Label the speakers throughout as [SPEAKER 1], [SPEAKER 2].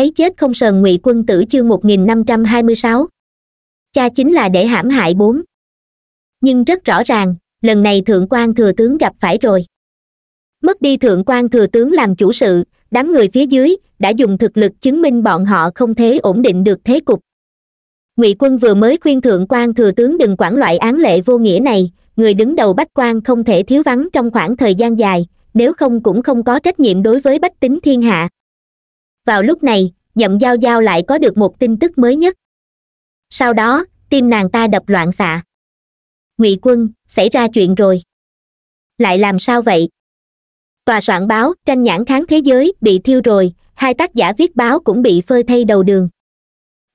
[SPEAKER 1] thấy chết không sờn ngụy quân tử chương một nghìn năm trăm hai mươi sáu cha chính là để hãm hại bốn nhưng rất rõ ràng lần này thượng quan thừa tướng gặp phải rồi mất đi thượng quan thừa tướng làm chủ sự đám người phía dưới đã dùng thực lực chứng minh bọn họ không thể ổn định được thế cục ngụy quân vừa mới khuyên thượng quan thừa tướng đừng quản loại án lệ vô nghĩa này người đứng đầu bách quan không thể thiếu vắng trong khoảng thời gian dài nếu không cũng không có trách nhiệm đối với bách tính thiên hạ vào lúc này nhậm giao giao lại có được một tin tức mới nhất sau đó tim nàng ta đập loạn xạ ngụy quân xảy ra chuyện rồi lại làm sao vậy tòa soạn báo tranh nhãn kháng thế giới bị thiêu rồi hai tác giả viết báo cũng bị phơi thay đầu đường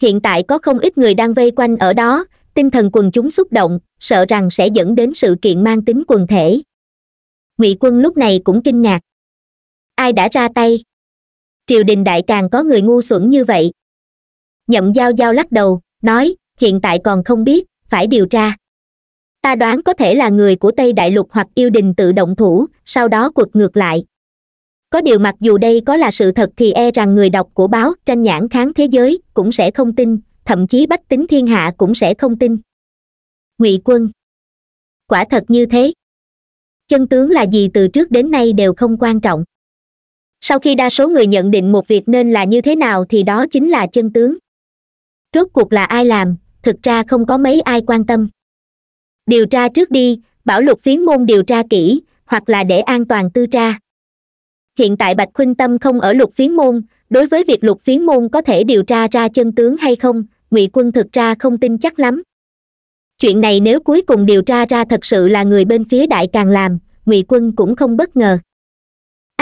[SPEAKER 1] hiện tại có không ít người đang vây quanh ở đó tinh thần quần chúng xúc động sợ rằng sẽ dẫn đến sự kiện mang tính quần thể ngụy quân lúc này cũng kinh ngạc ai đã ra tay triều đình đại càng có người ngu xuẩn như vậy nhậm Giao giao lắc đầu nói hiện tại còn không biết phải điều tra ta đoán có thể là người của tây đại lục hoặc yêu đình tự động thủ sau đó quật ngược lại có điều mặc dù đây có là sự thật thì e rằng người đọc của báo tranh nhãn kháng thế giới cũng sẽ không tin thậm chí bách tính thiên hạ cũng sẽ không tin ngụy quân quả thật như thế chân tướng là gì từ trước đến nay đều không quan trọng sau khi đa số người nhận định một việc nên là như thế nào thì đó chính là chân tướng rốt cuộc là ai làm thực ra không có mấy ai quan tâm điều tra trước đi bảo lục phiến môn điều tra kỹ hoặc là để an toàn tư tra hiện tại bạch khuynh tâm không ở lục phiến môn đối với việc lục phiến môn có thể điều tra ra chân tướng hay không ngụy quân thực ra không tin chắc lắm chuyện này nếu cuối cùng điều tra ra thật sự là người bên phía đại càng làm ngụy quân cũng không bất ngờ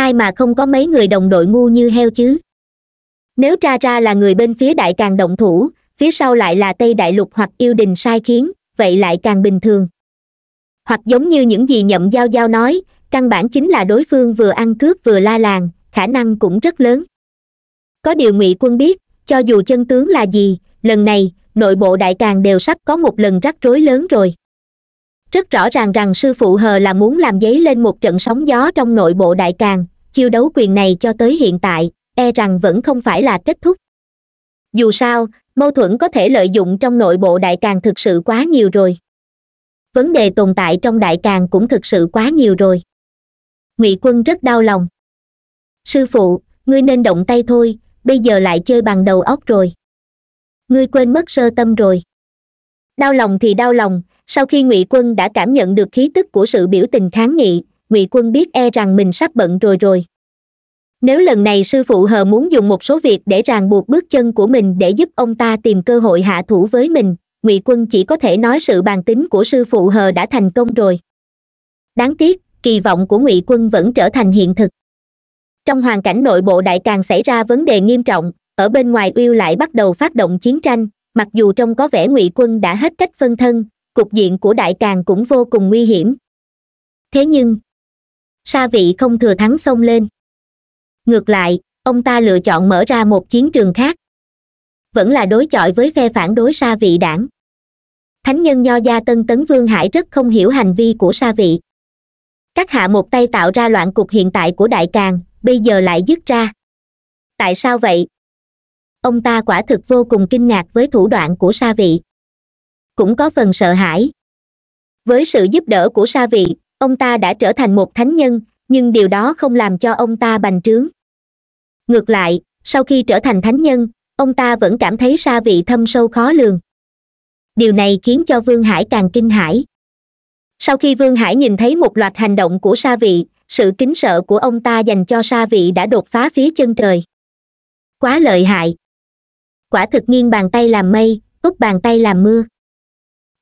[SPEAKER 1] ai mà không có mấy người đồng đội ngu như heo chứ nếu tra ra là người bên phía đại càng động thủ phía sau lại là tây đại lục hoặc yêu đình sai khiến vậy lại càng bình thường hoặc giống như những gì nhậm giao giao nói căn bản chính là đối phương vừa ăn cướp vừa la làng khả năng cũng rất lớn có điều ngụy quân biết cho dù chân tướng là gì lần này nội bộ đại càng đều sắp có một lần rắc rối lớn rồi rất rõ ràng rằng sư phụ hờ là muốn làm giấy lên một trận sóng gió trong nội bộ đại càng chiêu đấu quyền này cho tới hiện tại e rằng vẫn không phải là kết thúc dù sao mâu thuẫn có thể lợi dụng trong nội bộ đại càng thực sự quá nhiều rồi vấn đề tồn tại trong đại càng cũng thực sự quá nhiều rồi ngụy quân rất đau lòng sư phụ ngươi nên động tay thôi bây giờ lại chơi bằng đầu óc rồi ngươi quên mất sơ tâm rồi đau lòng thì đau lòng sau khi ngụy quân đã cảm nhận được khí tức của sự biểu tình kháng nghị ngụy quân biết e rằng mình sắp bận rồi rồi nếu lần này sư phụ hờ muốn dùng một số việc để ràng buộc bước chân của mình để giúp ông ta tìm cơ hội hạ thủ với mình ngụy quân chỉ có thể nói sự bàn tính của sư phụ hờ đã thành công rồi đáng tiếc kỳ vọng của ngụy quân vẫn trở thành hiện thực trong hoàn cảnh nội bộ đại càng xảy ra vấn đề nghiêm trọng ở bên ngoài uyêu lại bắt đầu phát động chiến tranh mặc dù trong có vẻ ngụy quân đã hết cách phân thân cục diện của đại càng cũng vô cùng nguy hiểm thế nhưng sa vị không thừa thắng xông lên ngược lại ông ta lựa chọn mở ra một chiến trường khác vẫn là đối chọi với phe phản đối sa vị đảng thánh nhân nho gia tân tấn vương hải rất không hiểu hành vi của sa vị các hạ một tay tạo ra loạn cục hiện tại của đại càng bây giờ lại dứt ra tại sao vậy ông ta quả thực vô cùng kinh ngạc với thủ đoạn của sa vị cũng có phần sợ hãi với sự giúp đỡ của sa vị ông ta đã trở thành một thánh nhân nhưng điều đó không làm cho ông ta bành trướng ngược lại sau khi trở thành thánh nhân ông ta vẫn cảm thấy Sa vị thâm sâu khó lường điều này khiến cho vương hải càng kinh hãi sau khi vương hải nhìn thấy một loạt hành động của sa vị sự kính sợ của ông ta dành cho sa vị đã đột phá phía chân trời quá lợi hại quả thực nghiêng bàn tay làm mây úp bàn tay làm mưa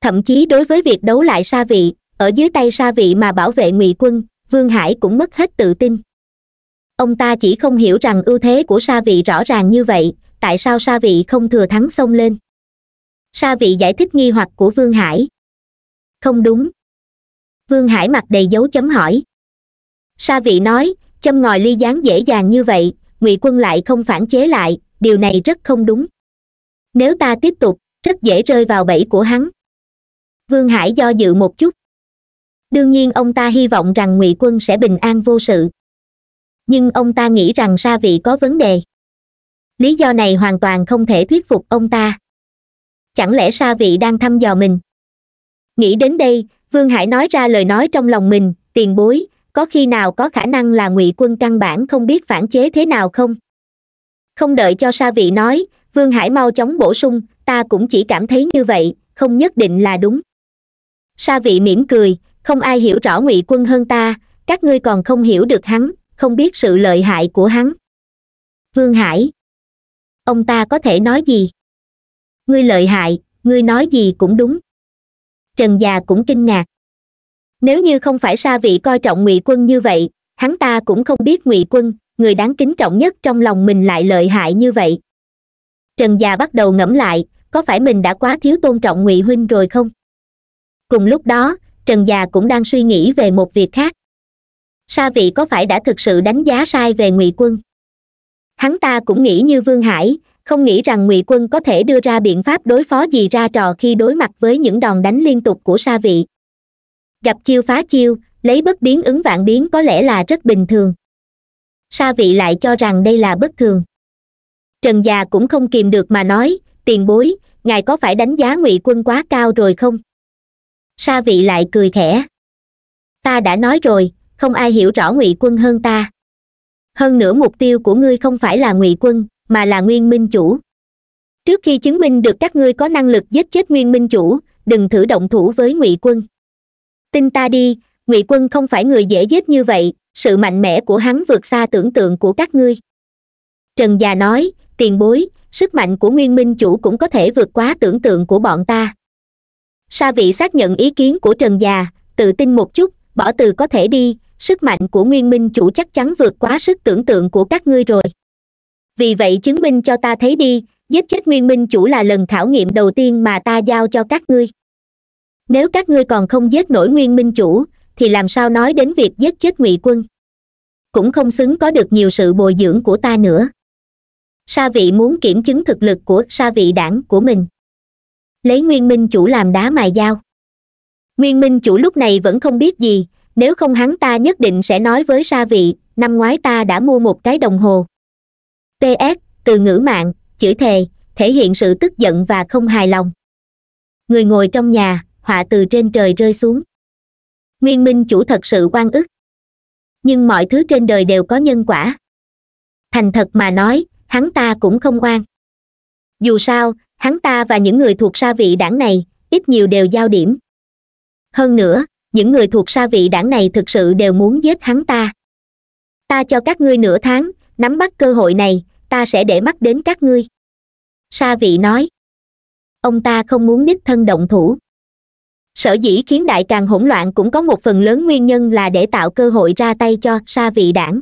[SPEAKER 1] thậm chí đối với việc đấu lại sa vị ở dưới tay sa vị mà bảo vệ ngụy quân vương hải cũng mất hết tự tin ông ta chỉ không hiểu rằng ưu thế của sa vị rõ ràng như vậy tại sao sa vị không thừa thắng xông lên sa vị giải thích nghi hoặc của vương hải không đúng vương hải mặt đầy dấu chấm hỏi sa vị nói châm ngòi ly gián dễ dàng như vậy ngụy quân lại không phản chế lại điều này rất không đúng nếu ta tiếp tục rất dễ rơi vào bẫy của hắn vương hải do dự một chút đương nhiên ông ta hy vọng rằng ngụy quân sẽ bình an vô sự nhưng ông ta nghĩ rằng sa vị có vấn đề lý do này hoàn toàn không thể thuyết phục ông ta chẳng lẽ sa vị đang thăm dò mình nghĩ đến đây vương hải nói ra lời nói trong lòng mình tiền bối có khi nào có khả năng là ngụy quân căn bản không biết phản chế thế nào không không đợi cho sa vị nói vương hải mau chóng bổ sung ta cũng chỉ cảm thấy như vậy không nhất định là đúng sa vị mỉm cười không ai hiểu rõ ngụy quân hơn ta các ngươi còn không hiểu được hắn không biết sự lợi hại của hắn vương hải ông ta có thể nói gì ngươi lợi hại ngươi nói gì cũng đúng trần già cũng kinh ngạc nếu như không phải sa vị coi trọng ngụy quân như vậy hắn ta cũng không biết ngụy quân người đáng kính trọng nhất trong lòng mình lại lợi hại như vậy trần già bắt đầu ngẫm lại có phải mình đã quá thiếu tôn trọng ngụy huynh rồi không cùng lúc đó trần già cũng đang suy nghĩ về một việc khác sa vị có phải đã thực sự đánh giá sai về ngụy quân hắn ta cũng nghĩ như vương hải không nghĩ rằng ngụy quân có thể đưa ra biện pháp đối phó gì ra trò khi đối mặt với những đòn đánh liên tục của sa vị gặp chiêu phá chiêu lấy bất biến ứng vạn biến có lẽ là rất bình thường sa vị lại cho rằng đây là bất thường trần già cũng không kìm được mà nói tiền bối ngài có phải đánh giá ngụy quân quá cao rồi không sa vị lại cười khẽ ta đã nói rồi không ai hiểu rõ ngụy quân hơn ta hơn nữa mục tiêu của ngươi không phải là ngụy quân mà là nguyên minh chủ trước khi chứng minh được các ngươi có năng lực giết chết nguyên minh chủ đừng thử động thủ với ngụy quân tin ta đi ngụy quân không phải người dễ giết như vậy sự mạnh mẽ của hắn vượt xa tưởng tượng của các ngươi trần già nói tiền bối sức mạnh của nguyên minh chủ cũng có thể vượt quá tưởng tượng của bọn ta sa vị xác nhận ý kiến của trần già tự tin một chút bỏ từ có thể đi sức mạnh của nguyên minh chủ chắc chắn vượt quá sức tưởng tượng của các ngươi rồi vì vậy chứng minh cho ta thấy đi giết chết nguyên minh chủ là lần khảo nghiệm đầu tiên mà ta giao cho các ngươi nếu các ngươi còn không giết nổi nguyên minh chủ thì làm sao nói đến việc giết chết ngụy quân cũng không xứng có được nhiều sự bồi dưỡng của ta nữa sa vị muốn kiểm chứng thực lực của sa vị đảng của mình lấy nguyên minh chủ làm đá mài dao nguyên minh chủ lúc này vẫn không biết gì nếu không hắn ta nhất định sẽ nói với sa vị năm ngoái ta đã mua một cái đồng hồ ps từ ngữ mạng chửi thề thể hiện sự tức giận và không hài lòng người ngồi trong nhà họa từ trên trời rơi xuống nguyên minh chủ thật sự oan ức nhưng mọi thứ trên đời đều có nhân quả thành thật mà nói hắn ta cũng không oan dù sao hắn ta và những người thuộc sa vị đảng này ít nhiều đều giao điểm hơn nữa những người thuộc sa vị đảng này thực sự đều muốn giết hắn ta ta cho các ngươi nửa tháng nắm bắt cơ hội này ta sẽ để mắt đến các ngươi sa vị nói ông ta không muốn đích thân động thủ sở dĩ khiến đại càng hỗn loạn cũng có một phần lớn nguyên nhân là để tạo cơ hội ra tay cho sa vị đảng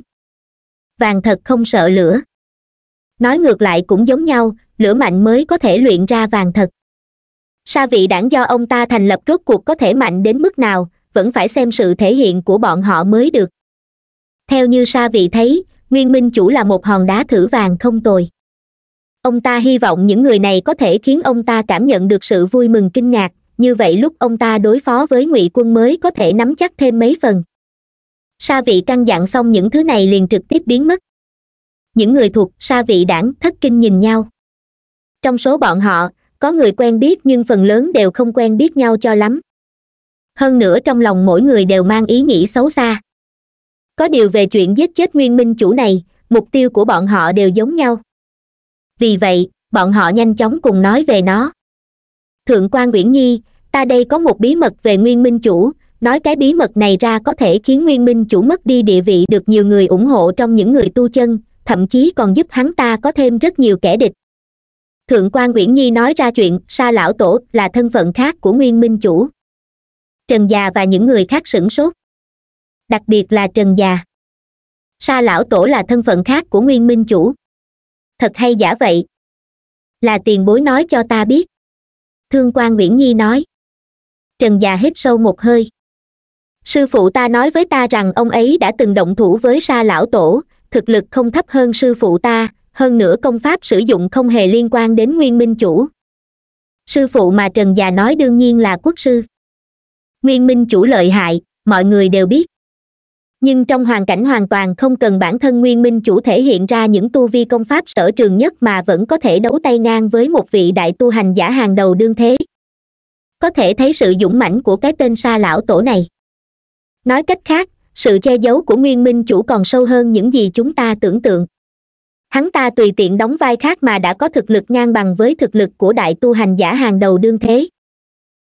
[SPEAKER 1] vàng thật không sợ lửa nói ngược lại cũng giống nhau lửa mạnh mới có thể luyện ra vàng thật sa vị đảng do ông ta thành lập rốt cuộc có thể mạnh đến mức nào vẫn phải xem sự thể hiện của bọn họ mới được theo như sa vị thấy nguyên minh chủ là một hòn đá thử vàng không tồi ông ta hy vọng những người này có thể khiến ông ta cảm nhận được sự vui mừng kinh ngạc như vậy lúc ông ta đối phó với ngụy quân mới có thể nắm chắc thêm mấy phần sa vị căn dặn xong những thứ này liền trực tiếp biến mất những người thuộc sa vị đảng thất kinh nhìn nhau trong số bọn họ có người quen biết nhưng phần lớn đều không quen biết nhau cho lắm hơn nữa trong lòng mỗi người đều mang ý nghĩ xấu xa có điều về chuyện giết chết nguyên minh chủ này mục tiêu của bọn họ đều giống nhau vì vậy bọn họ nhanh chóng cùng nói về nó thượng quan nguyễn nhi ta đây có một bí mật về nguyên minh chủ nói cái bí mật này ra có thể khiến nguyên minh chủ mất đi địa vị được nhiều người ủng hộ trong những người tu chân thậm chí còn giúp hắn ta có thêm rất nhiều kẻ địch thượng quan uyển nhi nói ra chuyện sa lão tổ là thân phận khác của nguyên minh chủ trần già và những người khác sửng sốt đặc biệt là trần già sa lão tổ là thân phận khác của nguyên minh chủ thật hay giả vậy là tiền bối nói cho ta biết thương quan uyển nhi nói trần già hít sâu một hơi sư phụ ta nói với ta rằng ông ấy đã từng động thủ với sa lão tổ thực lực không thấp hơn sư phụ ta hơn nữa công pháp sử dụng không hề liên quan đến nguyên minh chủ sư phụ mà trần già nói đương nhiên là quốc sư nguyên minh chủ lợi hại mọi người đều biết nhưng trong hoàn cảnh hoàn toàn không cần bản thân nguyên minh chủ thể hiện ra những tu vi công pháp sở trường nhất mà vẫn có thể đấu tay ngang với một vị đại tu hành giả hàng đầu đương thế có thể thấy sự dũng mãnh của cái tên sa lão tổ này nói cách khác sự che giấu của nguyên minh chủ còn sâu hơn những gì chúng ta tưởng tượng hắn ta tùy tiện đóng vai khác mà đã có thực lực ngang bằng với thực lực của đại tu hành giả hàng đầu đương thế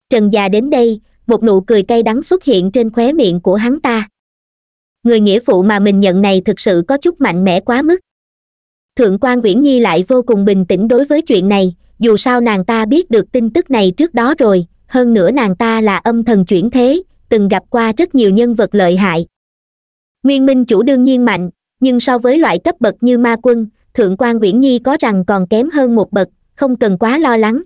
[SPEAKER 1] trần già đến đây một nụ cười cay đắng xuất hiện trên khóe miệng của hắn ta người nghĩa phụ mà mình nhận này thực sự có chút mạnh mẽ quá mức thượng quan uyển nhi lại vô cùng bình tĩnh đối với chuyện này dù sao nàng ta biết được tin tức này trước đó rồi hơn nữa nàng ta là âm thần chuyển thế từng gặp qua rất nhiều nhân vật lợi hại nguyên minh chủ đương nhiên mạnh nhưng so với loại cấp bậc như ma quân thượng quan uyển nhi có rằng còn kém hơn một bậc không cần quá lo lắng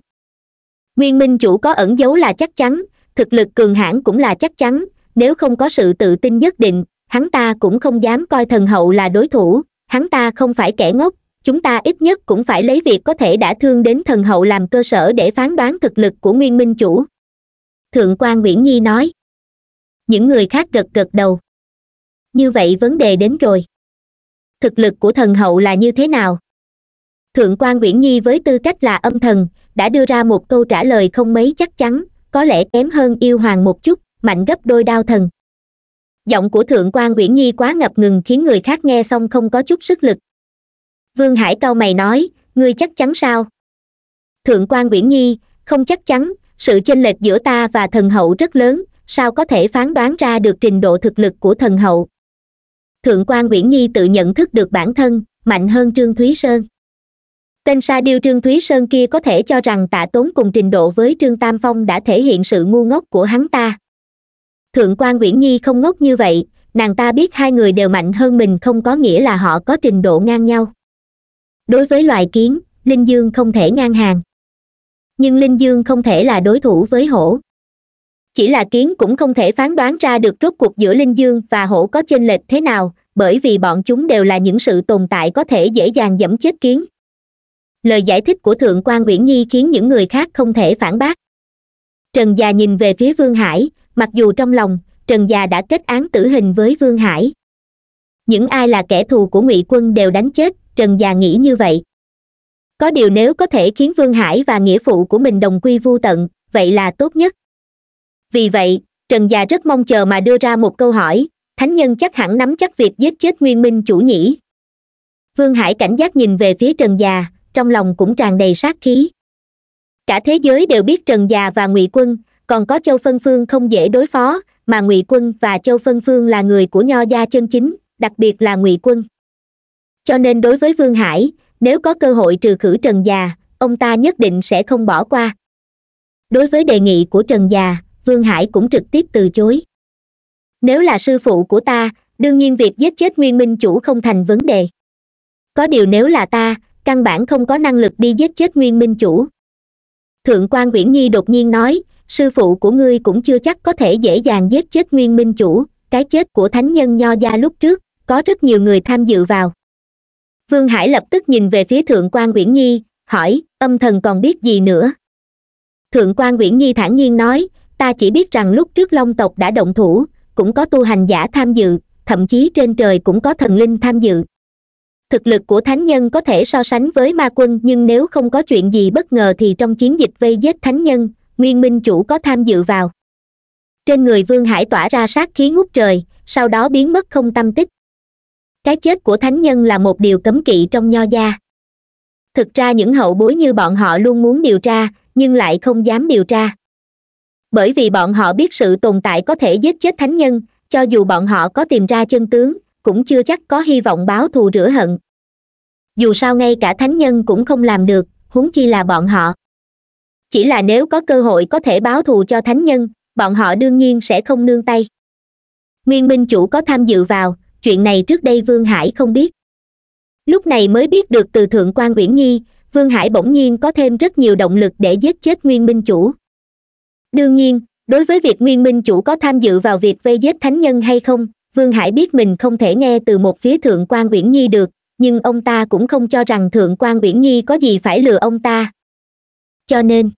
[SPEAKER 1] nguyên minh chủ có ẩn giấu là chắc chắn thực lực cường hãn cũng là chắc chắn nếu không có sự tự tin nhất định hắn ta cũng không dám coi thần hậu là đối thủ hắn ta không phải kẻ ngốc chúng ta ít nhất cũng phải lấy việc có thể đã thương đến thần hậu làm cơ sở để phán đoán thực lực của nguyên minh chủ thượng quan nguyễn nhi nói những người khác gật gật đầu như vậy vấn đề đến rồi thực lực của thần hậu là như thế nào thượng quan uyển nhi với tư cách là âm thần đã đưa ra một câu trả lời không mấy chắc chắn có lẽ kém hơn yêu hoàng một chút mạnh gấp đôi đao thần giọng của thượng quan uyển nhi quá ngập ngừng khiến người khác nghe xong không có chút sức lực vương hải cao mày nói ngươi chắc chắn sao thượng quan uyển nhi không chắc chắn sự chênh lệch giữa ta và thần hậu rất lớn sao có thể phán đoán ra được trình độ thực lực của thần hậu thượng quan uyển nhi tự nhận thức được bản thân mạnh hơn trương thúy sơn tên sa điêu trương thúy sơn kia có thể cho rằng tạ tốn cùng trình độ với trương tam phong đã thể hiện sự ngu ngốc của hắn ta thượng quan uyển nhi không ngốc như vậy nàng ta biết hai người đều mạnh hơn mình không có nghĩa là họ có trình độ ngang nhau đối với loài kiến linh dương không thể ngang hàng nhưng linh dương không thể là đối thủ với hổ chỉ là kiến cũng không thể phán đoán ra được rốt cuộc giữa linh dương và hổ có chênh lệch thế nào bởi vì bọn chúng đều là những sự tồn tại có thể dễ dàng dẫm chết kiến lời giải thích của thượng quan uyển nhi khiến những người khác không thể phản bác trần già nhìn về phía vương hải mặc dù trong lòng trần già đã kết án tử hình với vương hải những ai là kẻ thù của ngụy quân đều đánh chết trần già nghĩ như vậy có điều nếu có thể khiến vương hải và nghĩa phụ của mình đồng quy vu tận vậy là tốt nhất vì vậy trần già rất mong chờ mà đưa ra một câu hỏi thánh nhân chắc hẳn nắm chắc việc giết chết nguyên minh chủ nhĩ vương hải cảnh giác nhìn về phía trần già trong lòng cũng tràn đầy sát khí cả thế giới đều biết trần già và ngụy quân còn có châu phân phương không dễ đối phó mà ngụy quân và châu phân phương là người của nho gia chân chính đặc biệt là ngụy quân cho nên đối với vương hải nếu có cơ hội trừ khử trần già ông ta nhất định sẽ không bỏ qua đối với đề nghị của trần già vương hải cũng trực tiếp từ chối nếu là sư phụ của ta đương nhiên việc giết chết nguyên minh chủ không thành vấn đề có điều nếu là ta căn bản không có năng lực đi giết chết nguyên minh chủ thượng quan uyển nhi đột nhiên nói sư phụ của ngươi cũng chưa chắc có thể dễ dàng giết chết nguyên minh chủ cái chết của thánh nhân nho gia lúc trước có rất nhiều người tham dự vào vương hải lập tức nhìn về phía thượng quan uyển nhi hỏi âm thần còn biết gì nữa thượng quan uyển nhi thản nhiên nói ta chỉ biết rằng lúc trước long tộc đã động thủ cũng có tu hành giả tham dự thậm chí trên trời cũng có thần linh tham dự thực lực của thánh nhân có thể so sánh với ma quân nhưng nếu không có chuyện gì bất ngờ thì trong chiến dịch vây giết thánh nhân nguyên minh chủ có tham dự vào trên người vương hải tỏa ra sát khí ngút trời sau đó biến mất không tâm tích cái chết của thánh nhân là một điều cấm kỵ trong nho gia thực ra những hậu bối như bọn họ luôn muốn điều tra nhưng lại không dám điều tra bởi vì bọn họ biết sự tồn tại có thể giết chết thánh nhân cho dù bọn họ có tìm ra chân tướng cũng chưa chắc có hy vọng báo thù rửa hận dù sao ngay cả thánh nhân cũng không làm được huống chi là bọn họ chỉ là nếu có cơ hội có thể báo thù cho thánh nhân bọn họ đương nhiên sẽ không nương tay nguyên minh chủ có tham dự vào chuyện này trước đây vương hải không biết lúc này mới biết được từ thượng quan uyển nhi vương hải bỗng nhiên có thêm rất nhiều động lực để giết chết nguyên minh chủ đương nhiên đối với việc nguyên minh chủ có tham dự vào việc vây giết thánh nhân hay không vương hải biết mình không thể nghe từ một phía thượng quan uyển nhi được nhưng ông ta cũng không cho rằng thượng quan uyển nhi có gì phải lừa ông ta cho nên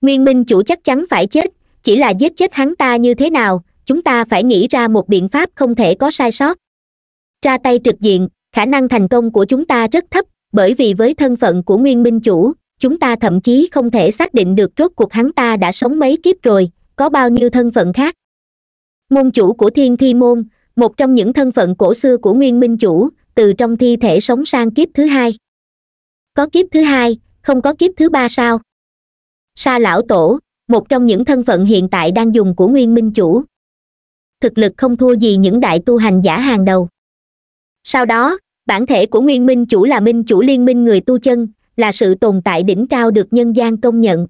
[SPEAKER 1] nguyên minh chủ chắc chắn phải chết chỉ là giết chết hắn ta như thế nào chúng ta phải nghĩ ra một biện pháp không thể có sai sót ra tay trực diện khả năng thành công của chúng ta rất thấp bởi vì với thân phận của nguyên minh chủ chúng ta thậm chí không thể xác định được rốt cuộc hắn ta đã sống mấy kiếp rồi có bao nhiêu thân phận khác môn chủ của thiên thi môn một trong những thân phận cổ xưa của nguyên minh chủ từ trong thi thể sống sang kiếp thứ hai có kiếp thứ hai không có kiếp thứ ba sao sa lão tổ một trong những thân phận hiện tại đang dùng của nguyên minh chủ thực lực không thua gì những đại tu hành giả hàng đầu sau đó bản thể của nguyên minh chủ là minh chủ liên minh người tu chân là sự tồn tại đỉnh cao được nhân gian công nhận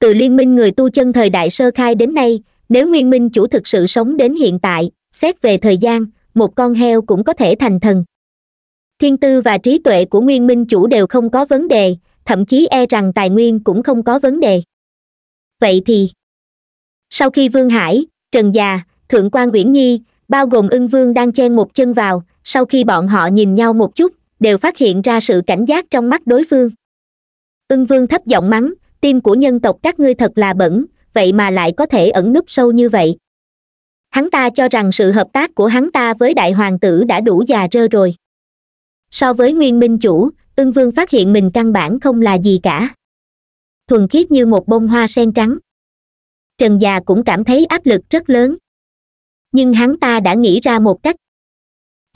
[SPEAKER 1] từ liên minh người tu chân thời đại sơ khai đến nay nếu nguyên minh chủ thực sự sống đến hiện tại xét về thời gian một con heo cũng có thể thành thần thiên tư và trí tuệ của nguyên minh chủ đều không có vấn đề thậm chí e rằng tài nguyên cũng không có vấn đề vậy thì sau khi vương hải trần già thượng quan nguyễn nhi bao gồm ưng vương đang chen một chân vào sau khi bọn họ nhìn nhau một chút đều phát hiện ra sự cảnh giác trong mắt đối phương ưng vương thấp giọng mắng tim của nhân tộc các ngươi thật là bẩn vậy mà lại có thể ẩn núp sâu như vậy hắn ta cho rằng sự hợp tác của hắn ta với đại hoàng tử đã đủ già rơ rồi so với nguyên minh chủ ưng vương phát hiện mình căn bản không là gì cả thuần khiết như một bông hoa sen trắng trần già cũng cảm thấy áp lực rất lớn nhưng hắn ta đã nghĩ ra một cách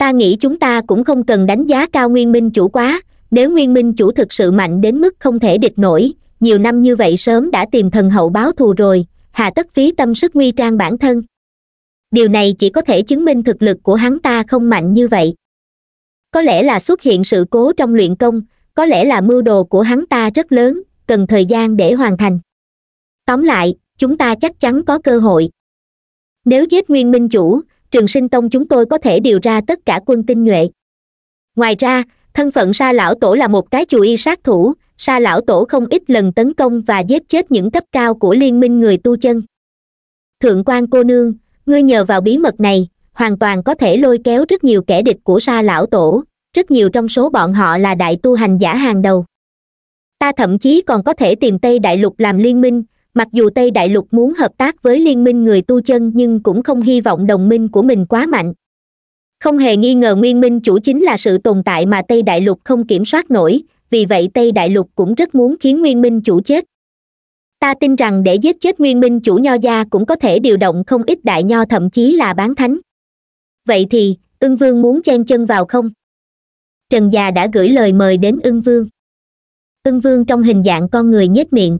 [SPEAKER 1] ta nghĩ chúng ta cũng không cần đánh giá cao nguyên minh chủ quá nếu nguyên minh chủ thực sự mạnh đến mức không thể địch nổi nhiều năm như vậy sớm đã tìm thần hậu báo thù rồi hà tất phí tâm sức nguy trang bản thân điều này chỉ có thể chứng minh thực lực của hắn ta không mạnh như vậy có lẽ là xuất hiện sự cố trong luyện công có lẽ là mưu đồ của hắn ta rất lớn cần thời gian để hoàn thành tóm lại chúng ta chắc chắn có cơ hội nếu giết nguyên minh chủ trường sinh tông chúng tôi có thể điều ra tất cả quân tinh nhuệ ngoài ra thân phận sa lão tổ là một cái chủ y sát thủ sa lão tổ không ít lần tấn công và giết chết những cấp cao của liên minh người tu chân thượng quan cô nương ngươi nhờ vào bí mật này hoàn toàn có thể lôi kéo rất nhiều kẻ địch của sa lão tổ rất nhiều trong số bọn họ là đại tu hành giả hàng đầu ta thậm chí còn có thể tìm tây đại lục làm liên minh mặc dù tây đại lục muốn hợp tác với liên minh người tu chân nhưng cũng không hy vọng đồng minh của mình quá mạnh không hề nghi ngờ nguyên minh chủ chính là sự tồn tại mà tây đại lục không kiểm soát nổi vì vậy tây đại lục cũng rất muốn khiến nguyên minh chủ chết ta tin rằng để giết chết nguyên minh chủ nho gia cũng có thể điều động không ít đại nho thậm chí là bán thánh vậy thì ưng vương muốn chen chân vào không trần già đã gửi lời mời đến ưng vương ưng vương trong hình dạng con người nhếch miệng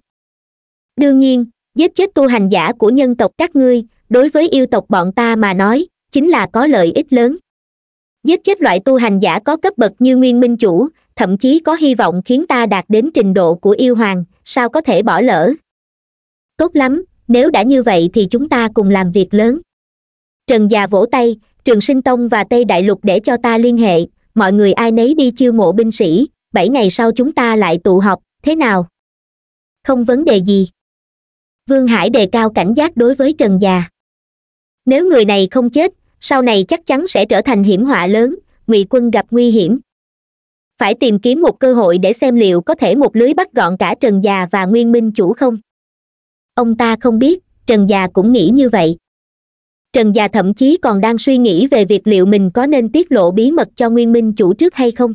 [SPEAKER 1] đương nhiên giết chết tu hành giả của nhân tộc các ngươi đối với yêu tộc bọn ta mà nói chính là có lợi ích lớn giết chết loại tu hành giả có cấp bậc như nguyên minh chủ thậm chí có hy vọng khiến ta đạt đến trình độ của yêu hoàng sao có thể bỏ lỡ tốt lắm nếu đã như vậy thì chúng ta cùng làm việc lớn trần già vỗ tay trường sinh tông và tây đại lục để cho ta liên hệ mọi người ai nấy đi chiêu mộ binh sĩ bảy ngày sau chúng ta lại tụ họp thế nào không vấn đề gì vương hải đề cao cảnh giác đối với trần già nếu người này không chết sau này chắc chắn sẽ trở thành hiểm họa lớn ngụy quân gặp nguy hiểm phải tìm kiếm một cơ hội để xem liệu có thể một lưới bắt gọn cả trần già và nguyên minh chủ không ông ta không biết trần già cũng nghĩ như vậy trần già thậm chí còn đang suy nghĩ về việc liệu mình có nên tiết lộ bí mật cho nguyên minh chủ trước hay không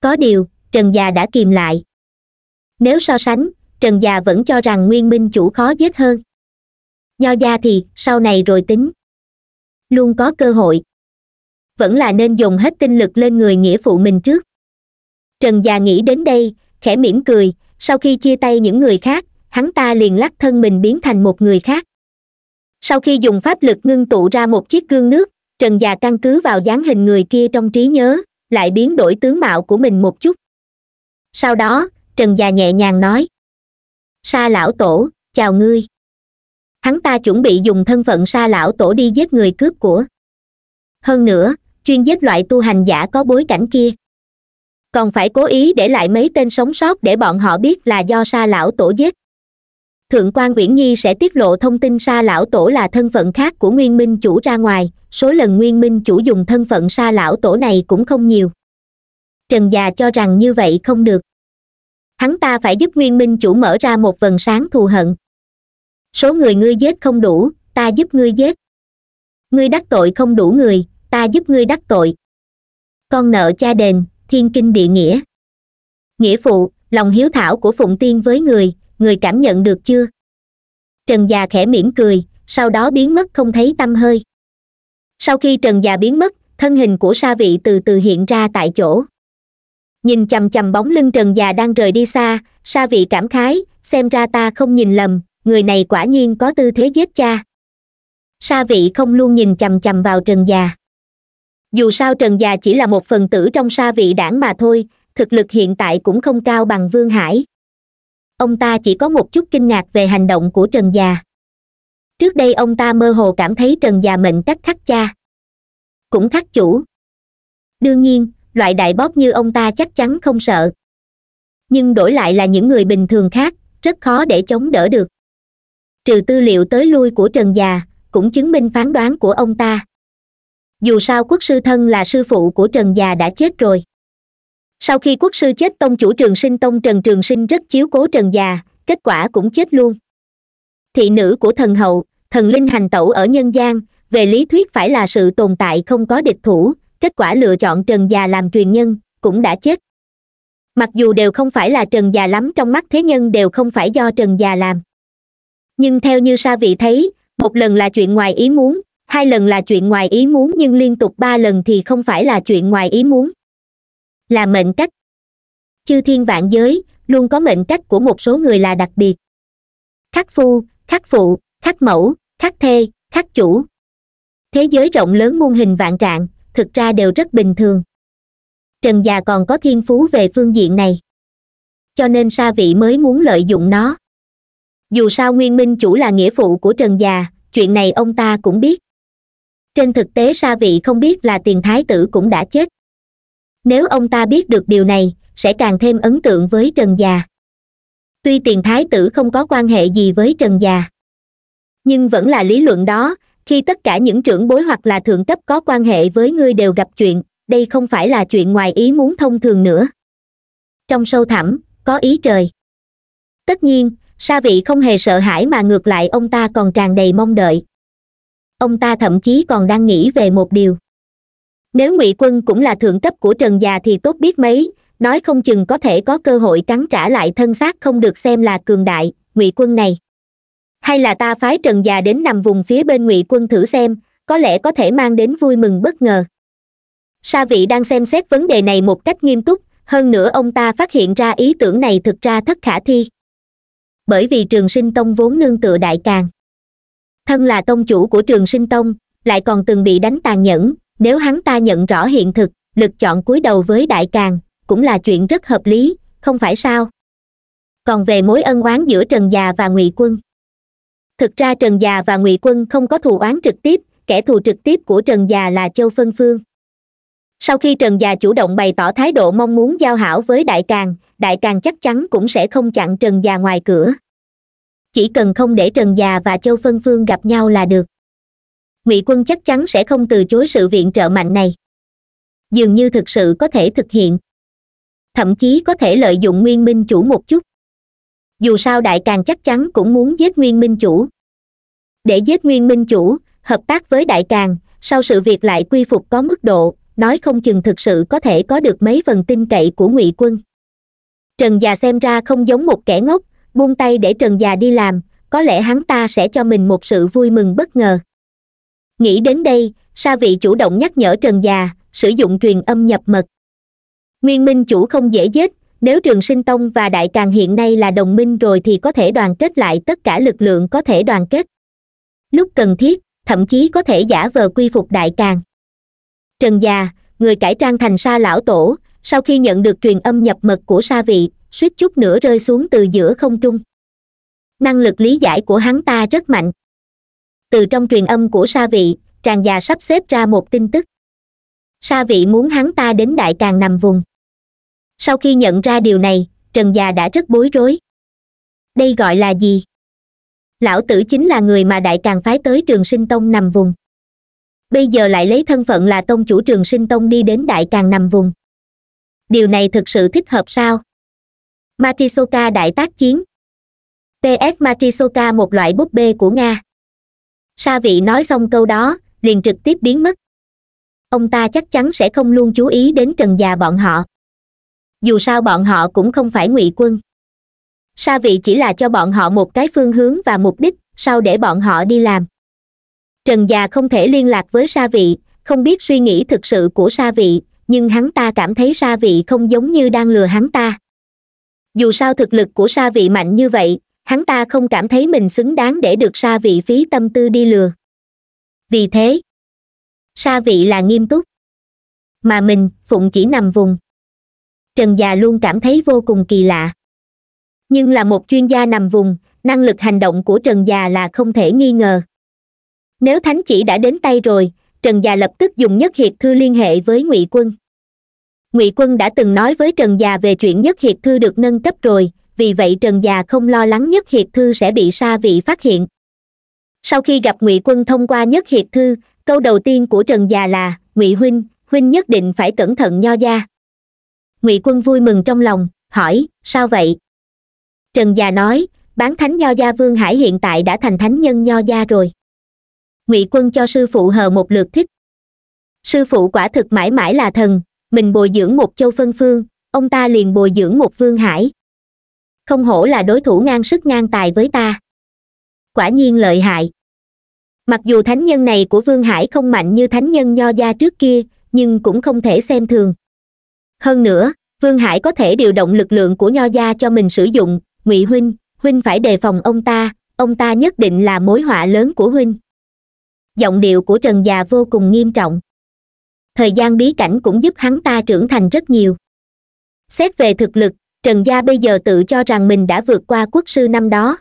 [SPEAKER 1] có điều trần già đã kìm lại nếu so sánh trần già vẫn cho rằng nguyên minh chủ khó giết hơn nho gia thì sau này rồi tính luôn có cơ hội vẫn là nên dùng hết tinh lực lên người nghĩa phụ mình trước trần già nghĩ đến đây khẽ mỉm cười sau khi chia tay những người khác hắn ta liền lắc thân mình biến thành một người khác sau khi dùng pháp lực ngưng tụ ra một chiếc gương nước trần già căn cứ vào dáng hình người kia trong trí nhớ lại biến đổi tướng mạo của mình một chút sau đó trần già nhẹ nhàng nói sa lão tổ chào ngươi hắn ta chuẩn bị dùng thân phận sa lão tổ đi giết người cướp của hơn nữa chuyên giết loại tu hành giả có bối cảnh kia còn phải cố ý để lại mấy tên sống sót để bọn họ biết là do sa lão tổ giết thượng quan uyển nhi sẽ tiết lộ thông tin sa lão tổ là thân phận khác của nguyên minh chủ ra ngoài số lần nguyên minh chủ dùng thân phận sa lão tổ này cũng không nhiều trần già cho rằng như vậy không được hắn ta phải giúp nguyên minh chủ mở ra một vần sáng thù hận số người ngươi giết không đủ ta giúp ngươi giết ngươi đắc tội không đủ người ta giúp ngươi đắc tội con nợ cha đền thiên kinh địa nghĩa nghĩa phụ lòng hiếu thảo của phụng tiên với người người cảm nhận được chưa trần già khẽ mỉm cười sau đó biến mất không thấy tâm hơi sau khi trần già biến mất thân hình của sa vị từ từ hiện ra tại chỗ nhìn chằm chằm bóng lưng trần già đang rời đi xa sa vị cảm khái xem ra ta không nhìn lầm người này quả nhiên có tư thế giết cha sa vị không luôn nhìn chằm chằm vào trần già dù sao trần già chỉ là một phần tử trong sa vị đảng mà thôi thực lực hiện tại cũng không cao bằng vương hải ông ta chỉ có một chút kinh ngạc về hành động của trần già trước đây ông ta mơ hồ cảm thấy trần già mệnh cách khắc cha cũng khắc chủ đương nhiên loại đại bóp như ông ta chắc chắn không sợ nhưng đổi lại là những người bình thường khác rất khó để chống đỡ được trừ tư liệu tới lui của trần già cũng chứng minh phán đoán của ông ta dù sao quốc sư thân là sư phụ của trần già đã chết rồi sau khi quốc sư chết tông chủ trường sinh tông trần trường sinh rất chiếu cố trần già kết quả cũng chết luôn thị nữ của thần hậu thần linh hành tẩu ở nhân gian về lý thuyết phải là sự tồn tại không có địch thủ kết quả lựa chọn trần già làm truyền nhân cũng đã chết mặc dù đều không phải là trần già lắm trong mắt thế nhân đều không phải do trần già làm nhưng theo như sa vị thấy một lần là chuyện ngoài ý muốn hai lần là chuyện ngoài ý muốn nhưng liên tục ba lần thì không phải là chuyện ngoài ý muốn là mệnh cách chư thiên vạn giới luôn có mệnh cách của một số người là đặc biệt khắc phu khắc phụ khắc mẫu khắc thê khắc chủ thế giới rộng lớn muôn hình vạn trạng thực ra đều rất bình thường trần già còn có thiên phú về phương diện này cho nên sa vị mới muốn lợi dụng nó dù sao nguyên minh chủ là nghĩa phụ của trần già chuyện này ông ta cũng biết trên thực tế sa vị không biết là tiền thái tử cũng đã chết nếu ông ta biết được điều này sẽ càng thêm ấn tượng với trần già tuy tiền thái tử không có quan hệ gì với trần già nhưng vẫn là lý luận đó khi tất cả những trưởng bối hoặc là thượng cấp có quan hệ với ngươi đều gặp chuyện đây không phải là chuyện ngoài ý muốn thông thường nữa trong sâu thẳm có ý trời tất nhiên sa vị không hề sợ hãi mà ngược lại ông ta còn tràn đầy mong đợi ông ta thậm chí còn đang nghĩ về một điều nếu ngụy quân cũng là thượng cấp của trần già thì tốt biết mấy nói không chừng có thể có cơ hội cắn trả lại thân xác không được xem là cường đại ngụy quân này hay là ta phái trần già đến nằm vùng phía bên ngụy quân thử xem có lẽ có thể mang đến vui mừng bất ngờ sa vị đang xem xét vấn đề này một cách nghiêm túc hơn nữa ông ta phát hiện ra ý tưởng này thực ra thất khả thi bởi vì trường sinh tông vốn nương tựa đại càng thân là tông chủ của trường sinh tông lại còn từng bị đánh tàn nhẫn nếu hắn ta nhận rõ hiện thực lực chọn cúi đầu với đại càng cũng là chuyện rất hợp lý không phải sao còn về mối ân oán giữa trần già và ngụy quân thực ra trần già và ngụy quân không có thù oán trực tiếp kẻ thù trực tiếp của trần già là châu phân phương sau khi trần già chủ động bày tỏ thái độ mong muốn giao hảo với đại càng đại càng chắc chắn cũng sẽ không chặn trần già ngoài cửa chỉ cần không để trần già và châu phân phương gặp nhau là được ngụy quân chắc chắn sẽ không từ chối sự viện trợ mạnh này dường như thực sự có thể thực hiện thậm chí có thể lợi dụng nguyên minh chủ một chút dù sao đại càng chắc chắn cũng muốn giết nguyên minh chủ để giết nguyên minh chủ hợp tác với đại càng sau sự việc lại quy phục có mức độ nói không chừng thực sự có thể có được mấy phần tin cậy của ngụy quân trần già xem ra không giống một kẻ ngốc buông tay để trần già đi làm có lẽ hắn ta sẽ cho mình một sự vui mừng bất ngờ nghĩ đến đây sa vị chủ động nhắc nhở trần già sử dụng truyền âm nhập mật nguyên minh chủ không dễ giết nếu trường sinh tông và đại càng hiện nay là đồng minh rồi thì có thể đoàn kết lại tất cả lực lượng có thể đoàn kết lúc cần thiết thậm chí có thể giả vờ quy phục đại càng trần già người cải trang thành sa lão tổ sau khi nhận được truyền âm nhập mật của sa vị suýt chút nữa rơi xuống từ giữa không trung năng lực lý giải của hắn ta rất mạnh từ trong truyền âm của sa vị tràng già sắp xếp ra một tin tức sa vị muốn hắn ta đến đại càng nằm vùng sau khi nhận ra điều này trần già đã rất bối rối đây gọi là gì lão tử chính là người mà đại càng phái tới trường sinh tông nằm vùng bây giờ lại lấy thân phận là tông chủ trường sinh tông đi đến đại càng nằm vùng điều này thực sự thích hợp sao matrisoka đại tác chiến ps matrisoka một loại búp bê của nga sa vị nói xong câu đó liền trực tiếp biến mất ông ta chắc chắn sẽ không luôn chú ý đến trần già bọn họ dù sao bọn họ cũng không phải ngụy quân sa vị chỉ là cho bọn họ một cái phương hướng và mục đích sau để bọn họ đi làm trần già không thể liên lạc với sa vị không biết suy nghĩ thực sự của sa vị nhưng hắn ta cảm thấy sa vị không giống như đang lừa hắn ta dù sao thực lực của sa vị mạnh như vậy hắn ta không cảm thấy mình xứng đáng để được sa vị phí tâm tư đi lừa vì thế sa vị là nghiêm túc mà mình phụng chỉ nằm vùng trần già luôn cảm thấy vô cùng kỳ lạ nhưng là một chuyên gia nằm vùng năng lực hành động của trần già là không thể nghi ngờ nếu thánh chỉ đã đến tay rồi trần già lập tức dùng nhất hiệp thư liên hệ với ngụy quân ngụy quân đã từng nói với trần già về chuyện nhất hiệp thư được nâng cấp rồi vì vậy trần già không lo lắng nhất hiệp thư sẽ bị sa vị phát hiện sau khi gặp ngụy quân thông qua nhất hiệp thư câu đầu tiên của trần già là ngụy huynh huynh nhất định phải cẩn thận nho gia ngụy quân vui mừng trong lòng hỏi sao vậy trần già nói bán thánh nho gia vương hải hiện tại đã thành thánh nhân nho gia rồi ngụy quân cho sư phụ hờ một lượt thích sư phụ quả thực mãi mãi là thần mình bồi dưỡng một châu phân phương ông ta liền bồi dưỡng một vương hải không hổ là đối thủ ngang sức ngang tài với ta quả nhiên lợi hại mặc dù thánh nhân này của vương hải không mạnh như thánh nhân nho gia trước kia nhưng cũng không thể xem thường hơn nữa vương hải có thể điều động lực lượng của nho gia cho mình sử dụng ngụy huynh huynh phải đề phòng ông ta ông ta nhất định là mối họa lớn của huynh giọng điệu của trần già vô cùng nghiêm trọng thời gian bí cảnh cũng giúp hắn ta trưởng thành rất nhiều xét về thực lực trần gia bây giờ tự cho rằng mình đã vượt qua quốc sư năm đó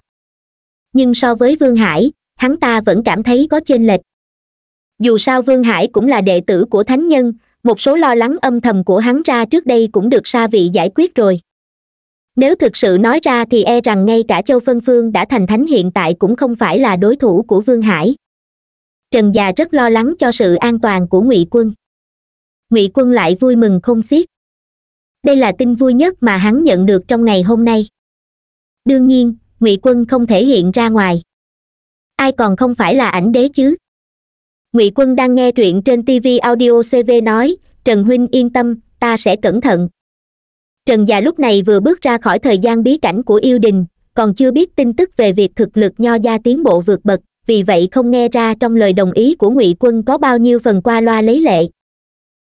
[SPEAKER 1] nhưng so với vương hải hắn ta vẫn cảm thấy có chênh lệch dù sao vương hải cũng là đệ tử của thánh nhân một số lo lắng âm thầm của hắn ra trước đây cũng được sa vị giải quyết rồi nếu thực sự nói ra thì e rằng ngay cả châu phân phương đã thành thánh hiện tại cũng không phải là đối thủ của vương hải trần già rất lo lắng cho sự an toàn của ngụy quân ngụy quân lại vui mừng không xiết đây là tin vui nhất mà hắn nhận được trong ngày hôm nay đương nhiên ngụy quân không thể hiện ra ngoài ai còn không phải là ảnh đế chứ ngụy quân đang nghe truyện trên tv audio cv nói trần huynh yên tâm ta sẽ cẩn thận trần già lúc này vừa bước ra khỏi thời gian bí cảnh của yêu đình còn chưa biết tin tức về việc thực lực nho gia tiến bộ vượt bậc vì vậy không nghe ra trong lời đồng ý của ngụy quân có bao nhiêu phần qua loa lấy lệ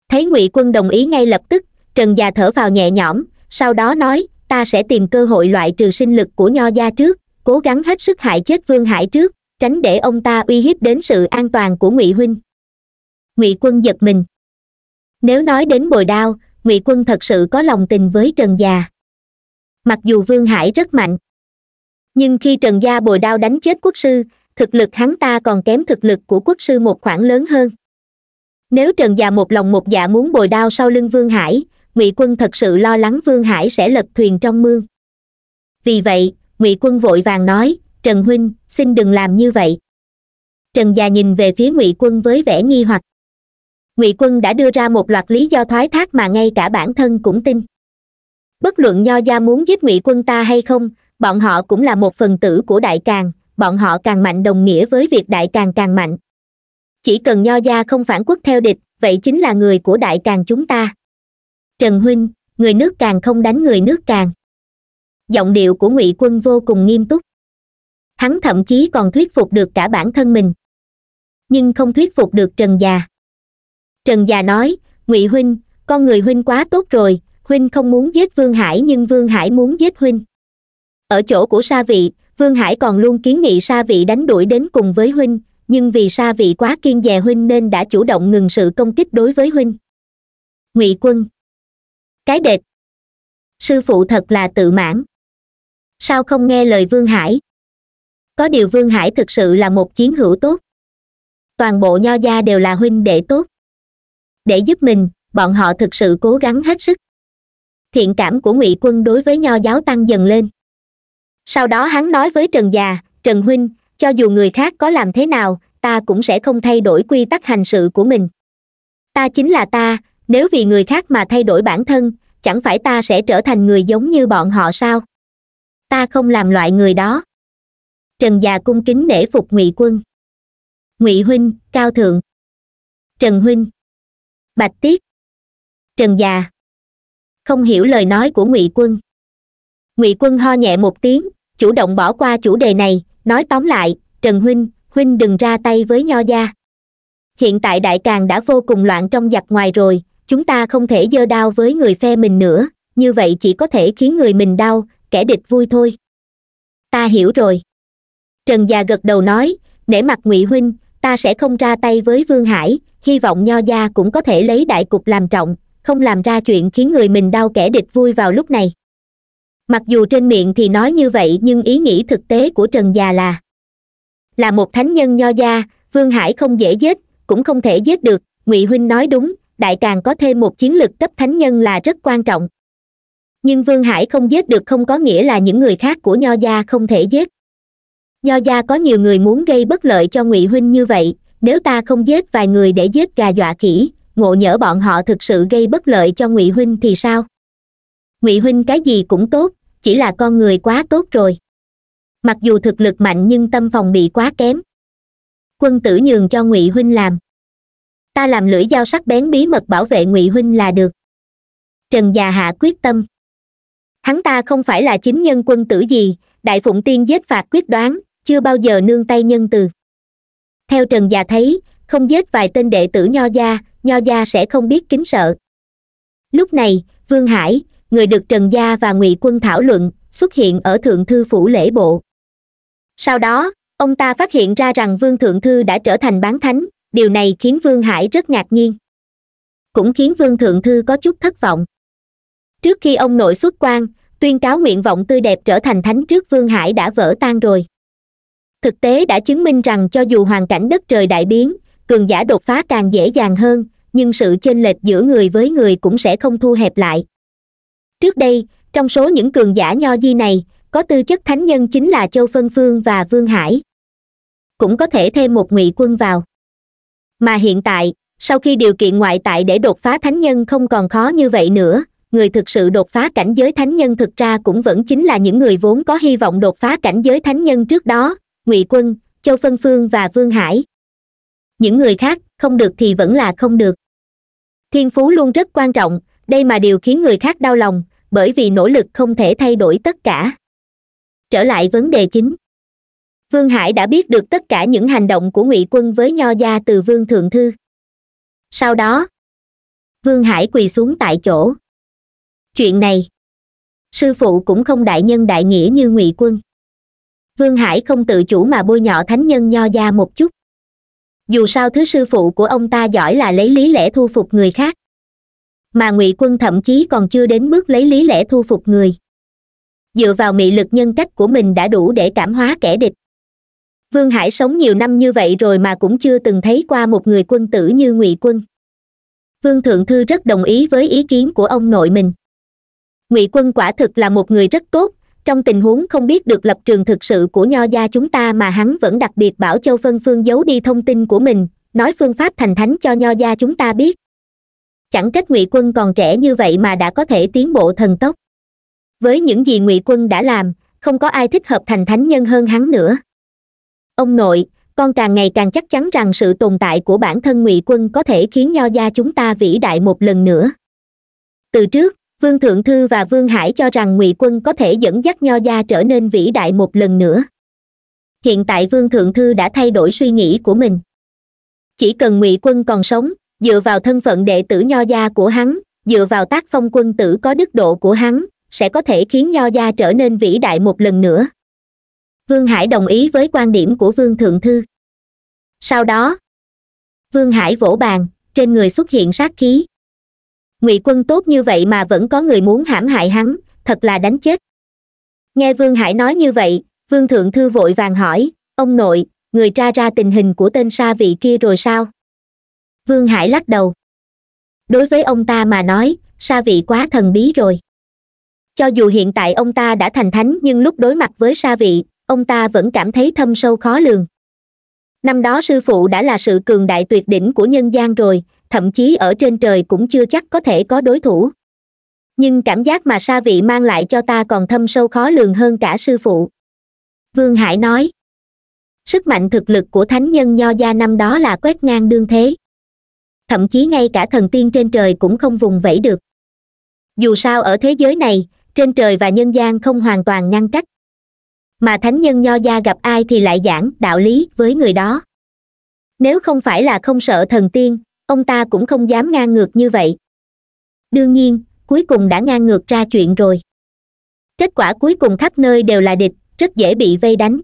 [SPEAKER 1] thấy ngụy quân đồng ý ngay lập tức trần già thở vào nhẹ nhõm sau đó nói ta sẽ tìm cơ hội loại trừ sinh lực của nho gia trước cố gắng hết sức hại chết vương hải trước tránh để ông ta uy hiếp đến sự an toàn của ngụy huynh ngụy quân giật mình nếu nói đến bồi đao ngụy quân thật sự có lòng tình với trần già mặc dù vương hải rất mạnh nhưng khi trần gia bồi đao đánh chết quốc sư thực lực hắn ta còn kém thực lực của quốc sư một khoảng lớn hơn nếu trần già một lòng một dạ muốn bồi đao sau lưng vương hải ngụy quân thật sự lo lắng vương hải sẽ lật thuyền trong mương vì vậy ngụy quân vội vàng nói trần huynh xin đừng làm như vậy trần già nhìn về phía ngụy quân với vẻ nghi hoặc ngụy quân đã đưa ra một loạt lý do thoái thác mà ngay cả bản thân cũng tin bất luận nho gia muốn giết ngụy quân ta hay không bọn họ cũng là một phần tử của đại càng bọn họ càng mạnh đồng nghĩa với việc đại càng càng mạnh chỉ cần nho gia không phản quốc theo địch vậy chính là người của đại càng chúng ta trần huynh người nước càng không đánh người nước càng giọng điệu của ngụy quân vô cùng nghiêm túc hắn thậm chí còn thuyết phục được cả bản thân mình nhưng không thuyết phục được trần già trần già nói ngụy huynh con người huynh quá tốt rồi huynh không muốn giết vương hải nhưng vương hải muốn giết huynh ở chỗ của sa vị vương hải còn luôn kiến nghị sa vị đánh đuổi đến cùng với huynh nhưng vì sa vị quá kiên dè huynh nên đã chủ động ngừng sự công kích đối với huynh ngụy quân cái đệt sư phụ thật là tự mãn sao không nghe lời vương hải có điều vương hải thực sự là một chiến hữu tốt toàn bộ nho gia đều là huynh đệ tốt để giúp mình bọn họ thực sự cố gắng hết sức thiện cảm của ngụy quân đối với nho giáo tăng dần lên sau đó hắn nói với trần già trần huynh cho dù người khác có làm thế nào ta cũng sẽ không thay đổi quy tắc hành sự của mình ta chính là ta nếu vì người khác mà thay đổi bản thân chẳng phải ta sẽ trở thành người giống như bọn họ sao ta không làm loại người đó trần già cung kính nể phục ngụy quân ngụy huynh cao thượng trần huynh bạch tiết trần già không hiểu lời nói của ngụy quân ngụy quân ho nhẹ một tiếng chủ động bỏ qua chủ đề này nói tóm lại trần huynh huynh đừng ra tay với nho gia hiện tại đại càng đã vô cùng loạn trong giặc ngoài rồi chúng ta không thể giơ đao với người phe mình nữa như vậy chỉ có thể khiến người mình đau kẻ địch vui thôi ta hiểu rồi trần già gật đầu nói nể mặt ngụy huynh ta sẽ không ra tay với vương hải hy vọng nho gia cũng có thể lấy đại cục làm trọng không làm ra chuyện khiến người mình đau kẻ địch vui vào lúc này mặc dù trên miệng thì nói như vậy nhưng ý nghĩ thực tế của trần già là là một thánh nhân nho gia vương hải không dễ giết cũng không thể giết được ngụy huynh nói đúng đại càng có thêm một chiến lực cấp thánh nhân là rất quan trọng nhưng vương hải không giết được không có nghĩa là những người khác của nho gia không thể giết nho gia có nhiều người muốn gây bất lợi cho ngụy huynh như vậy nếu ta không giết vài người để giết gà dọa khỉ ngộ nhỡ bọn họ thực sự gây bất lợi cho ngụy huynh thì sao ngụy huynh cái gì cũng tốt chỉ là con người quá tốt rồi mặc dù thực lực mạnh nhưng tâm phòng bị quá kém quân tử nhường cho ngụy huynh làm ta làm lưỡi dao sắc bén bí mật bảo vệ ngụy huynh là được trần già hạ quyết tâm hắn ta không phải là chính nhân quân tử gì đại phụng tiên giết phạt quyết đoán chưa bao giờ nương tay nhân từ theo trần già thấy không giết vài tên đệ tử nho gia nho gia sẽ không biết kính sợ lúc này vương hải người được trần gia và ngụy quân thảo luận xuất hiện ở thượng thư phủ lễ bộ sau đó ông ta phát hiện ra rằng vương thượng thư đã trở thành bán thánh điều này khiến vương hải rất ngạc nhiên cũng khiến vương thượng thư có chút thất vọng trước khi ông nội xuất quan tuyên cáo nguyện vọng tươi đẹp trở thành thánh trước vương hải đã vỡ tan rồi thực tế đã chứng minh rằng cho dù hoàn cảnh đất trời đại biến cường giả đột phá càng dễ dàng hơn nhưng sự chênh lệch giữa người với người cũng sẽ không thu hẹp lại trước đây trong số những cường giả nho di này có tư chất thánh nhân chính là châu phân phương và vương hải cũng có thể thêm một ngụy quân vào mà hiện tại sau khi điều kiện ngoại tại để đột phá thánh nhân không còn khó như vậy nữa người thực sự đột phá cảnh giới thánh nhân thực ra cũng vẫn chính là những người vốn có hy vọng đột phá cảnh giới thánh nhân trước đó ngụy quân châu phân phương và vương hải những người khác không được thì vẫn là không được thiên phú luôn rất quan trọng đây mà điều khiến người khác đau lòng bởi vì nỗ lực không thể thay đổi tất cả trở lại vấn đề chính vương hải đã biết được tất cả những hành động của ngụy quân với nho gia từ vương thượng thư sau đó vương hải quỳ xuống tại chỗ chuyện này sư phụ cũng không đại nhân đại nghĩa như ngụy quân vương hải không tự chủ mà bôi nhọ thánh nhân nho gia một chút dù sao thứ sư phụ của ông ta giỏi là lấy lý lẽ thu phục người khác mà ngụy quân thậm chí còn chưa đến bước lấy lý lẽ thu phục người dựa vào mị lực nhân cách của mình đã đủ để cảm hóa kẻ địch vương hải sống nhiều năm như vậy rồi mà cũng chưa từng thấy qua một người quân tử như ngụy quân vương thượng thư rất đồng ý với ý kiến của ông nội mình ngụy quân quả thực là một người rất tốt trong tình huống không biết được lập trường thực sự của nho gia chúng ta mà hắn vẫn đặc biệt bảo châu phân phương giấu đi thông tin của mình nói phương pháp thành thánh cho nho gia chúng ta biết chẳng trách ngụy quân còn trẻ như vậy mà đã có thể tiến bộ thần tốc với những gì ngụy quân đã làm không có ai thích hợp thành thánh nhân hơn hắn nữa ông nội con càng ngày càng chắc chắn rằng sự tồn tại của bản thân ngụy quân có thể khiến nho gia chúng ta vĩ đại một lần nữa từ trước vương thượng thư và vương hải cho rằng ngụy quân có thể dẫn dắt nho gia trở nên vĩ đại một lần nữa hiện tại vương thượng thư đã thay đổi suy nghĩ của mình chỉ cần ngụy quân còn sống dựa vào thân phận đệ tử nho gia của hắn dựa vào tác phong quân tử có đức độ của hắn sẽ có thể khiến nho gia trở nên vĩ đại một lần nữa vương hải đồng ý với quan điểm của vương thượng thư sau đó vương hải vỗ bàn trên người xuất hiện sát khí ngụy quân tốt như vậy mà vẫn có người muốn hãm hại hắn thật là đánh chết nghe vương hải nói như vậy vương thượng thư vội vàng hỏi ông nội người tra ra tình hình của tên sa vị kia rồi sao vương hải lắc đầu đối với ông ta mà nói sa vị quá thần bí rồi cho dù hiện tại ông ta đã thành thánh nhưng lúc đối mặt với sa vị ông ta vẫn cảm thấy thâm sâu khó lường năm đó sư phụ đã là sự cường đại tuyệt đỉnh của nhân gian rồi thậm chí ở trên trời cũng chưa chắc có thể có đối thủ nhưng cảm giác mà sa vị mang lại cho ta còn thâm sâu khó lường hơn cả sư phụ vương hải nói sức mạnh thực lực của thánh nhân nho gia năm đó là quét ngang đương thế thậm chí ngay cả thần tiên trên trời cũng không vùng vẫy được dù sao ở thế giới này trên trời và nhân gian không hoàn toàn ngăn cách mà thánh nhân nho gia gặp ai thì lại giảng đạo lý với người đó nếu không phải là không sợ thần tiên ông ta cũng không dám ngang ngược như vậy đương nhiên cuối cùng đã ngang ngược ra chuyện rồi kết quả cuối cùng khắp nơi đều là địch rất dễ bị vây đánh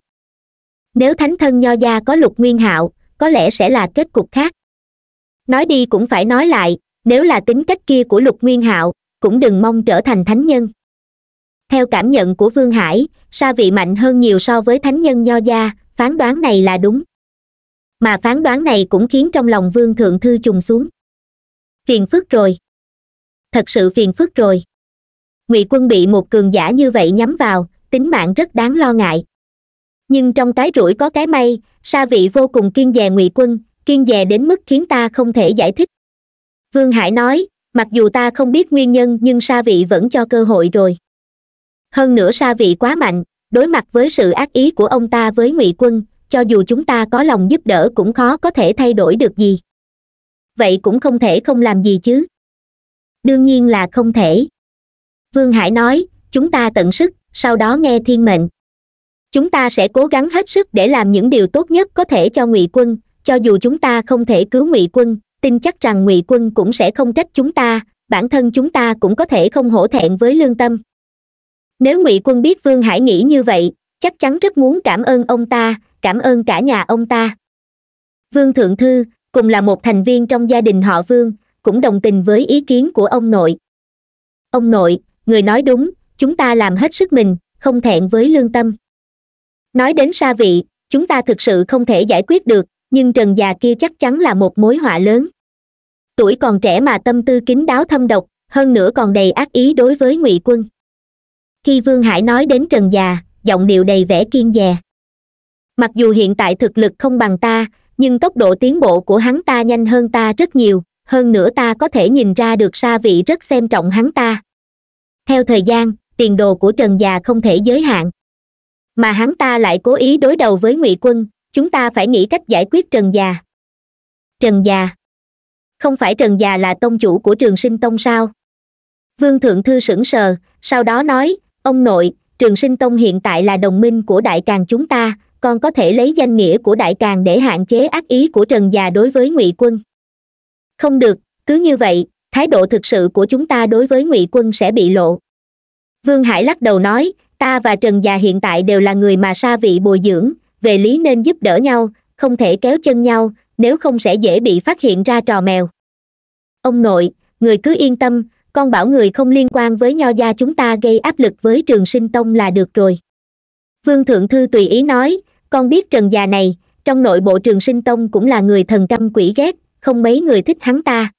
[SPEAKER 1] nếu thánh thân nho gia có lục nguyên hạo có lẽ sẽ là kết cục khác nói đi cũng phải nói lại nếu là tính cách kia của lục nguyên hạo cũng đừng mong trở thành thánh nhân theo cảm nhận của vương hải sa vị mạnh hơn nhiều so với thánh nhân nho gia phán đoán này là đúng mà phán đoán này cũng khiến trong lòng vương thượng thư trùng xuống phiền phức rồi thật sự phiền phức rồi ngụy quân bị một cường giả như vậy nhắm vào tính mạng rất đáng lo ngại nhưng trong cái rủi có cái may sa vị vô cùng kiên dè ngụy quân kiên dè đến mức khiến ta không thể giải thích vương hải nói mặc dù ta không biết nguyên nhân nhưng sa vị vẫn cho cơ hội rồi hơn nữa sa vị quá mạnh đối mặt với sự ác ý của ông ta với ngụy quân cho dù chúng ta có lòng giúp đỡ cũng khó có thể thay đổi được gì vậy cũng không thể không làm gì chứ đương nhiên là không thể vương hải nói chúng ta tận sức sau đó nghe thiên mệnh chúng ta sẽ cố gắng hết sức để làm những điều tốt nhất có thể cho ngụy quân cho dù chúng ta không thể cứu ngụy quân tin chắc rằng ngụy quân cũng sẽ không trách chúng ta bản thân chúng ta cũng có thể không hổ thẹn với lương tâm nếu ngụy quân biết vương hải nghĩ như vậy chắc chắn rất muốn cảm ơn ông ta cảm ơn cả nhà ông ta vương thượng thư cùng là một thành viên trong gia đình họ vương cũng đồng tình với ý kiến của ông nội ông nội người nói đúng chúng ta làm hết sức mình không thẹn với lương tâm nói đến sa vị chúng ta thực sự không thể giải quyết được nhưng trần già kia chắc chắn là một mối họa lớn tuổi còn trẻ mà tâm tư kín đáo thâm độc hơn nữa còn đầy ác ý đối với ngụy quân khi vương hải nói đến trần già giọng điệu đầy vẻ kiên dè mặc dù hiện tại thực lực không bằng ta nhưng tốc độ tiến bộ của hắn ta nhanh hơn ta rất nhiều hơn nữa ta có thể nhìn ra được sa vị rất xem trọng hắn ta theo thời gian tiền đồ của trần già không thể giới hạn mà hắn ta lại cố ý đối đầu với ngụy quân chúng ta phải nghĩ cách giải quyết trần già trần già không phải trần già là tông chủ của trường sinh tông sao vương thượng thư sững sờ sau đó nói ông nội trường sinh tông hiện tại là đồng minh của đại càng chúng ta con có thể lấy danh nghĩa của đại càng để hạn chế ác ý của trần già đối với ngụy quân không được cứ như vậy thái độ thực sự của chúng ta đối với ngụy quân sẽ bị lộ vương hải lắc đầu nói ta và trần già hiện tại đều là người mà sa vị bồi dưỡng về lý nên giúp đỡ nhau không thể kéo chân nhau nếu không sẽ dễ bị phát hiện ra trò mèo ông nội người cứ yên tâm con bảo người không liên quan với nho gia chúng ta gây áp lực với trường sinh tông là được rồi vương thượng thư tùy ý nói con biết trần già này trong nội bộ trường sinh tông cũng là người thần căm quỷ ghét không mấy người thích hắn ta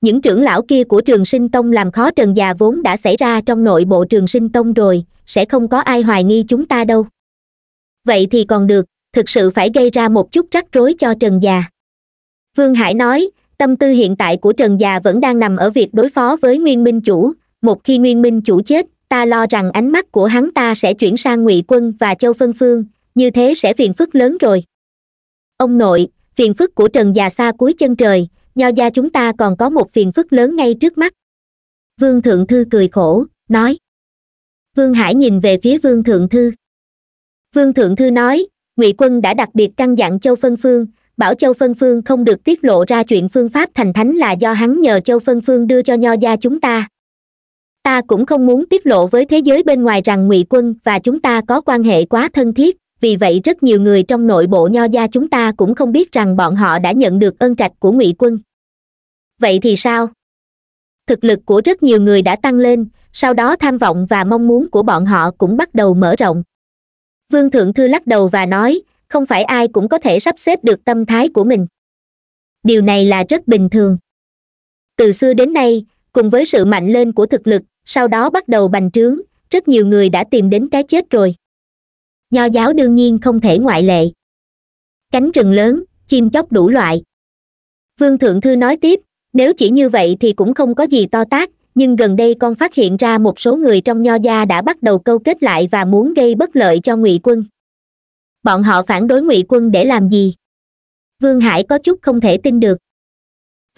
[SPEAKER 1] những trưởng lão kia của trường sinh tông làm khó trần già vốn đã xảy ra trong nội bộ trường sinh tông rồi sẽ không có ai hoài nghi chúng ta đâu vậy thì còn được thực sự phải gây ra một chút rắc rối cho trần già vương hải nói tâm tư hiện tại của trần già vẫn đang nằm ở việc đối phó với nguyên minh chủ một khi nguyên minh chủ chết ta lo rằng ánh mắt của hắn ta sẽ chuyển sang ngụy quân và châu phân phương như thế sẽ phiền phức lớn rồi ông nội phiền phức của trần già xa cuối chân trời nho gia chúng ta còn có một phiền phức lớn ngay trước mắt vương thượng thư cười khổ nói vương hải nhìn về phía vương thượng thư vương thượng thư nói ngụy quân đã đặc biệt căn dặn châu phân phương bảo châu phân phương không được tiết lộ ra chuyện phương pháp thành thánh là do hắn nhờ châu phân phương đưa cho nho gia chúng ta ta cũng không muốn tiết lộ với thế giới bên ngoài rằng ngụy quân và chúng ta có quan hệ quá thân thiết vì vậy rất nhiều người trong nội bộ nho gia chúng ta cũng không biết rằng bọn họ đã nhận được ân trạch của ngụy quân vậy thì sao thực lực của rất nhiều người đã tăng lên sau đó tham vọng và mong muốn của bọn họ cũng bắt đầu mở rộng vương thượng thư lắc đầu và nói không phải ai cũng có thể sắp xếp được tâm thái của mình điều này là rất bình thường từ xưa đến nay cùng với sự mạnh lên của thực lực sau đó bắt đầu bành trướng rất nhiều người đã tìm đến cái chết rồi nho giáo đương nhiên không thể ngoại lệ cánh rừng lớn chim chóc đủ loại vương thượng thư nói tiếp nếu chỉ như vậy thì cũng không có gì to tác nhưng gần đây con phát hiện ra một số người trong nho gia đã bắt đầu câu kết lại và muốn gây bất lợi cho ngụy quân bọn họ phản đối ngụy quân để làm gì vương hải có chút không thể tin được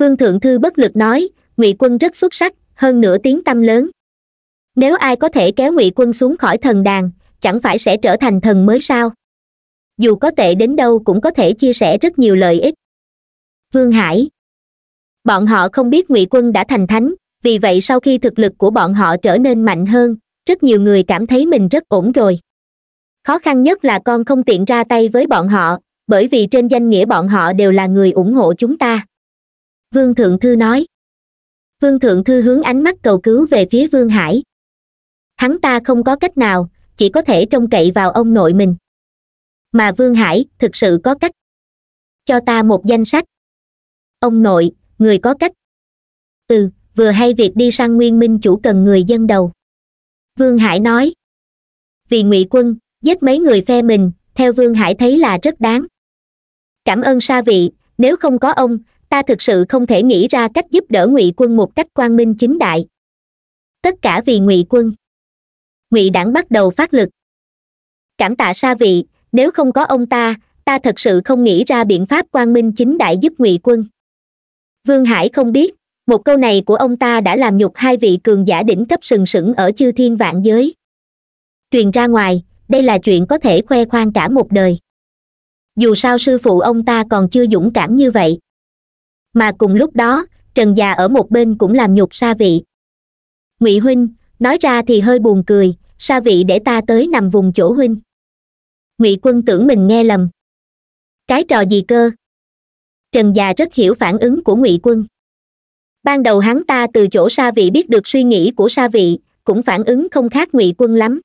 [SPEAKER 1] vương thượng thư bất lực nói ngụy quân rất xuất sắc hơn nửa tiếng tâm lớn nếu ai có thể kéo ngụy quân xuống khỏi thần đàn chẳng phải sẽ trở thành thần mới sao dù có tệ đến đâu cũng có thể chia sẻ rất nhiều lợi ích vương hải bọn họ không biết ngụy quân đã thành thánh vì vậy sau khi thực lực của bọn họ trở nên mạnh hơn rất nhiều người cảm thấy mình rất ổn rồi khó khăn nhất là con không tiện ra tay với bọn họ bởi vì trên danh nghĩa bọn họ đều là người ủng hộ chúng ta vương thượng thư nói vương thượng thư hướng ánh mắt cầu cứu về phía vương hải hắn ta không có cách nào chỉ có thể trông cậy vào ông nội mình mà vương hải thực sự có cách cho ta một danh sách ông nội người có cách ừ vừa hay việc đi sang nguyên minh chủ cần người dân đầu vương hải nói vì ngụy quân giết mấy người phe mình theo vương hải thấy là rất đáng cảm ơn sa vị nếu không có ông ta thực sự không thể nghĩ ra cách giúp đỡ ngụy quân một cách quang minh chính đại tất cả vì ngụy quân ngụy đảng bắt đầu phát lực cảm tạ sa vị nếu không có ông ta ta thật sự không nghĩ ra biện pháp quang minh chính đại giúp ngụy quân vương hải không biết một câu này của ông ta đã làm nhục hai vị cường giả đỉnh cấp sừng sững ở chư thiên vạn giới truyền ra ngoài đây là chuyện có thể khoe khoang cả một đời dù sao sư phụ ông ta còn chưa dũng cảm như vậy mà cùng lúc đó trần già ở một bên cũng làm nhục Sa vị ngụy huynh nói ra thì hơi buồn cười sa vị để ta tới nằm vùng chỗ huynh ngụy quân tưởng mình nghe lầm cái trò gì cơ trần già rất hiểu phản ứng của ngụy quân ban đầu hắn ta từ chỗ sa vị biết được suy nghĩ của sa vị cũng phản ứng không khác ngụy quân lắm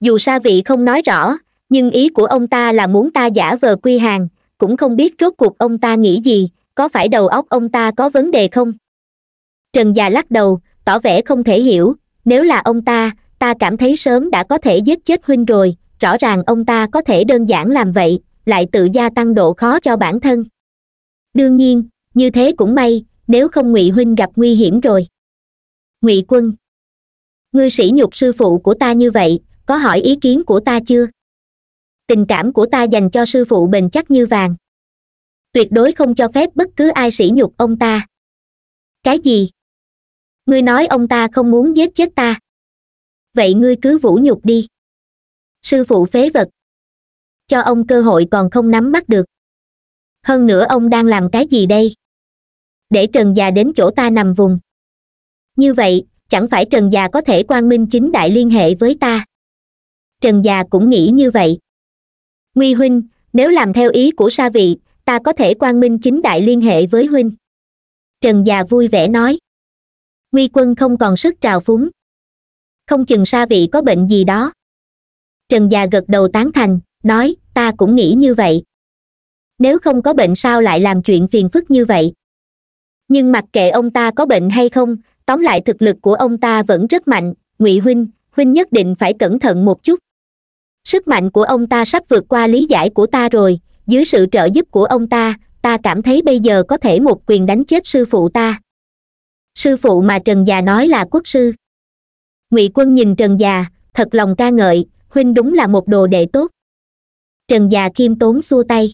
[SPEAKER 1] dù sa vị không nói rõ nhưng ý của ông ta là muốn ta giả vờ quy hàng cũng không biết rốt cuộc ông ta nghĩ gì có phải đầu óc ông ta có vấn đề không trần già lắc đầu tỏ vẻ không thể hiểu nếu là ông ta ta cảm thấy sớm đã có thể giết chết huynh rồi rõ ràng ông ta có thể đơn giản làm vậy lại tự gia tăng độ khó cho bản thân đương nhiên như thế cũng may nếu không ngụy huynh gặp nguy hiểm rồi ngụy quân ngươi sỉ nhục sư phụ của ta như vậy có hỏi ý kiến của ta chưa tình cảm của ta dành cho sư phụ bền chắc như vàng tuyệt đối không cho phép bất cứ ai sỉ nhục ông ta cái gì ngươi nói ông ta không muốn giết chết ta vậy ngươi cứ vũ nhục đi sư phụ phế vật cho ông cơ hội còn không nắm bắt được hơn nữa ông đang làm cái gì đây để trần già đến chỗ ta nằm vùng như vậy chẳng phải trần già có thể quan minh chính đại liên hệ với ta trần già cũng nghĩ như vậy nguy huynh nếu làm theo ý của sa vị ta có thể quan minh chính đại liên hệ với huynh trần già vui vẻ nói nguy quân không còn sức trào phúng không chừng sa vị có bệnh gì đó trần già gật đầu tán thành nói ta cũng nghĩ như vậy nếu không có bệnh sao lại làm chuyện phiền phức như vậy nhưng mặc kệ ông ta có bệnh hay không tóm lại thực lực của ông ta vẫn rất mạnh ngụy huynh huynh nhất định phải cẩn thận một chút sức mạnh của ông ta sắp vượt qua lý giải của ta rồi dưới sự trợ giúp của ông ta ta cảm thấy bây giờ có thể một quyền đánh chết sư phụ ta sư phụ mà trần già nói là quốc sư ngụy quân nhìn trần già thật lòng ca ngợi huynh đúng là một đồ đệ tốt trần già khiêm tốn xua tay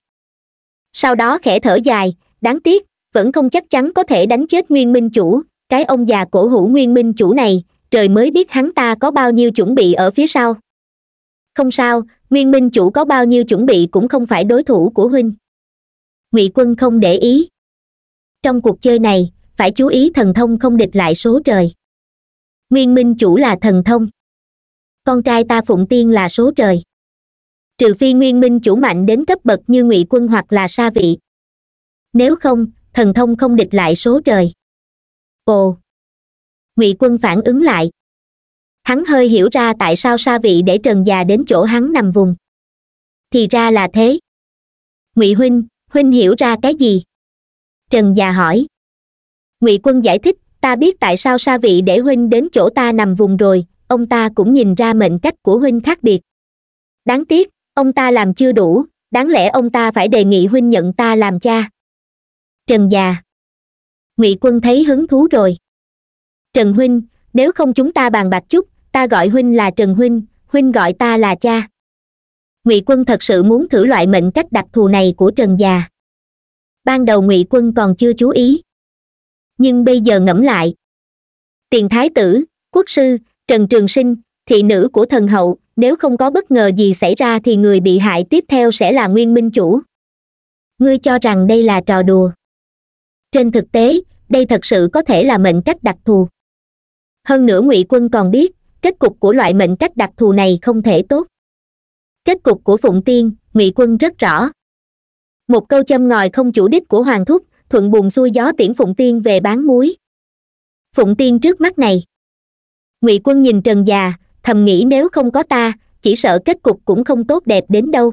[SPEAKER 1] sau đó khẽ thở dài đáng tiếc vẫn không chắc chắn có thể đánh chết nguyên minh chủ cái ông già cổ hủ nguyên minh chủ này trời mới biết hắn ta có bao nhiêu chuẩn bị ở phía sau không sao nguyên minh chủ có bao nhiêu chuẩn bị cũng không phải đối thủ của huynh ngụy quân không để ý trong cuộc chơi này phải chú ý thần thông không địch lại số trời nguyên minh chủ là thần thông con trai ta phụng tiên là số trời trừ phi nguyên minh chủ mạnh đến cấp bậc như ngụy quân hoặc là sa vị nếu không thần thông không địch lại số trời ồ ngụy quân phản ứng lại hắn hơi hiểu ra tại sao sa vị để trần già đến chỗ hắn nằm vùng thì ra là thế ngụy huynh huynh hiểu ra cái gì trần già hỏi ngụy quân giải thích ta biết tại sao sa vị để huynh đến chỗ ta nằm vùng rồi ông ta cũng nhìn ra mệnh cách của huynh khác biệt đáng tiếc ông ta làm chưa đủ đáng lẽ ông ta phải đề nghị huynh nhận ta làm cha trần già ngụy quân thấy hứng thú rồi trần huynh nếu không chúng ta bàn bạc chút ta gọi huynh là trần huynh huynh gọi ta là cha ngụy quân thật sự muốn thử loại mệnh cách đặc thù này của trần già ban đầu ngụy quân còn chưa chú ý nhưng bây giờ ngẫm lại tiền thái tử quốc sư trần trường sinh thị nữ của thần hậu nếu không có bất ngờ gì xảy ra thì người bị hại tiếp theo sẽ là nguyên minh chủ ngươi cho rằng đây là trò đùa trên thực tế đây thật sự có thể là mệnh cách đặc thù hơn nữa ngụy quân còn biết kết cục của loại mệnh cách đặc thù này không thể tốt kết cục của phụng tiên ngụy quân rất rõ một câu châm ngòi không chủ đích của hoàng thúc thuận buồn xuôi gió tiễn phụng tiên về bán muối phụng tiên trước mắt này ngụy quân nhìn trần già thầm nghĩ nếu không có ta chỉ sợ kết cục cũng không tốt đẹp đến đâu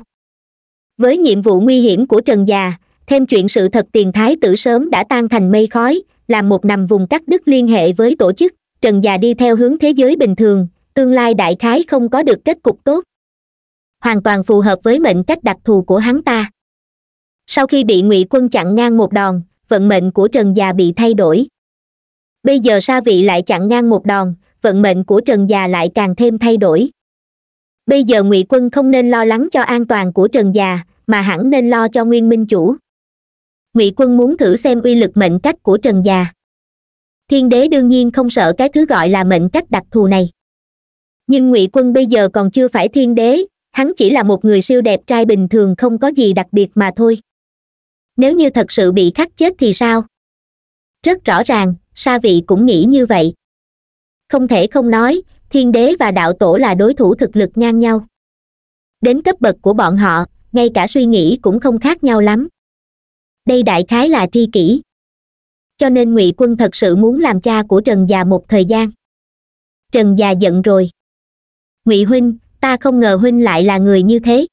[SPEAKER 1] với nhiệm vụ nguy hiểm của trần già thêm chuyện sự thật tiền thái tử sớm đã tan thành mây khói làm một nằm vùng cắt đứt liên hệ với tổ chức trần già đi theo hướng thế giới bình thường tương lai đại khái không có được kết cục tốt hoàn toàn phù hợp với mệnh cách đặc thù của hắn ta sau khi bị ngụy quân chặn ngang một đòn vận mệnh của trần già bị thay đổi bây giờ sa vị lại chặn ngang một đòn vận mệnh của trần già lại càng thêm thay đổi bây giờ ngụy quân không nên lo lắng cho an toàn của trần già mà hẳn nên lo cho nguyên minh chủ ngụy quân muốn thử xem uy lực mệnh cách của trần già thiên đế đương nhiên không sợ cái thứ gọi là mệnh cách đặc thù này nhưng ngụy quân bây giờ còn chưa phải thiên đế hắn chỉ là một người siêu đẹp trai bình thường không có gì đặc biệt mà thôi nếu như thật sự bị khắc chết thì sao rất rõ ràng sa vị cũng nghĩ như vậy không thể không nói thiên đế và đạo tổ là đối thủ thực lực ngang nhau đến cấp bậc của bọn họ ngay cả suy nghĩ cũng không khác nhau lắm đây đại khái là tri kỷ cho nên ngụy quân thật sự muốn làm cha của trần già một thời gian trần già giận rồi ngụy huynh ta không ngờ huynh lại là người như thế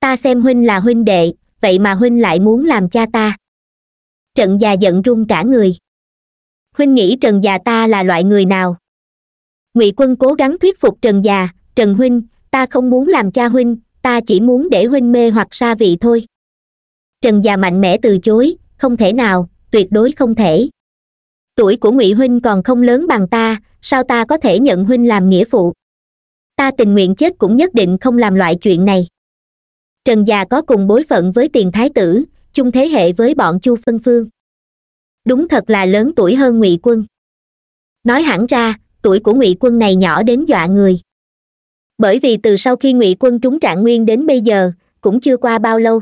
[SPEAKER 1] ta xem huynh là huynh đệ vậy mà huynh lại muốn làm cha ta trần già giận run cả người huynh nghĩ trần già ta là loại người nào ngụy quân cố gắng thuyết phục trần già trần huynh ta không muốn làm cha huynh ta chỉ muốn để huynh mê hoặc sa vị thôi trần già mạnh mẽ từ chối không thể nào tuyệt đối không thể tuổi của ngụy huynh còn không lớn bằng ta sao ta có thể nhận huynh làm nghĩa phụ ta tình nguyện chết cũng nhất định không làm loại chuyện này trần già có cùng bối phận với tiền thái tử chung thế hệ với bọn chu phân phương đúng thật là lớn tuổi hơn ngụy quân nói hẳn ra tuổi của ngụy quân này nhỏ đến dọa người bởi vì từ sau khi ngụy quân trúng trạng nguyên đến bây giờ cũng chưa qua bao lâu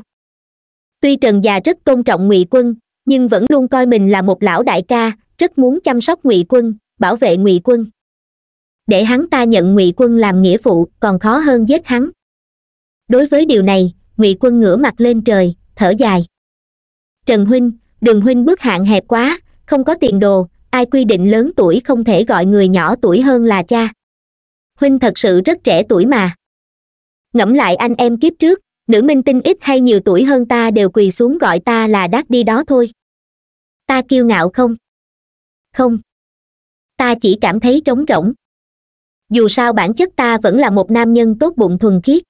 [SPEAKER 1] tuy trần già rất tôn trọng ngụy quân nhưng vẫn luôn coi mình là một lão đại ca rất muốn chăm sóc ngụy quân bảo vệ ngụy quân để hắn ta nhận ngụy quân làm nghĩa phụ còn khó hơn giết hắn đối với điều này ngụy quân ngửa mặt lên trời thở dài trần huynh đường huynh bước hạn hẹp quá không có tiền đồ ai quy định lớn tuổi không thể gọi người nhỏ tuổi hơn là cha huynh thật sự rất trẻ tuổi mà ngẫm lại anh em kiếp trước nữ minh tinh ít hay nhiều tuổi hơn ta đều quỳ xuống gọi ta là đát đi đó thôi ta kiêu ngạo không không ta chỉ cảm thấy trống rỗng dù sao bản chất ta vẫn là một nam nhân tốt bụng thuần khiết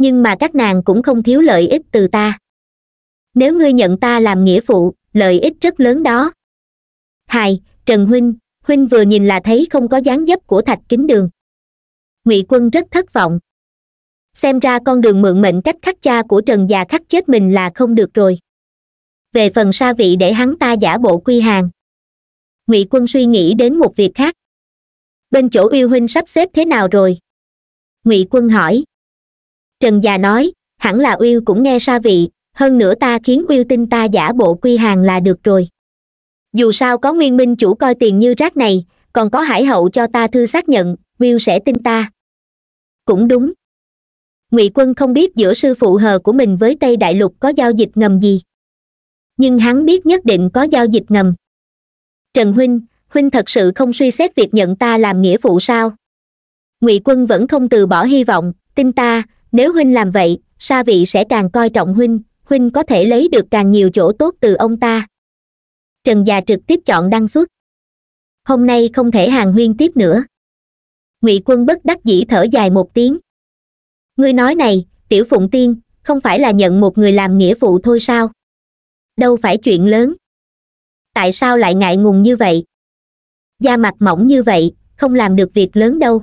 [SPEAKER 1] nhưng mà các nàng cũng không thiếu lợi ích từ ta nếu ngươi nhận ta làm nghĩa phụ lợi ích rất lớn đó hài trần huynh huynh vừa nhìn là thấy không có dáng dấp của thạch kính đường ngụy quân rất thất vọng xem ra con đường mượn mệnh cách khắc cha của trần già khắc chết mình là không được rồi về phần sa vị để hắn ta giả bộ quy hàng ngụy quân suy nghĩ đến một việc khác bên chỗ yêu huynh sắp xếp thế nào rồi ngụy quân hỏi trần già nói hẳn là uyêu cũng nghe xa vị hơn nữa ta khiến uyêu tin ta giả bộ quy hàng là được rồi dù sao có nguyên minh chủ coi tiền như rác này còn có hải hậu cho ta thư xác nhận uyêu sẽ tin ta cũng đúng ngụy quân không biết giữa sư phụ hờ của mình với tây đại lục có giao dịch ngầm gì nhưng hắn biết nhất định có giao dịch ngầm trần huynh huynh thật sự không suy xét việc nhận ta làm nghĩa phụ sao ngụy quân vẫn không từ bỏ hy vọng tin ta nếu huynh làm vậy sa vị sẽ càng coi trọng huynh huynh có thể lấy được càng nhiều chỗ tốt từ ông ta trần già trực tiếp chọn đăng xuất hôm nay không thể hàng huyên tiếp nữa ngụy quân bất đắc dĩ thở dài một tiếng ngươi nói này tiểu phụng tiên không phải là nhận một người làm nghĩa phụ thôi sao đâu phải chuyện lớn tại sao lại ngại ngùng như vậy da mặt mỏng như vậy không làm được việc lớn đâu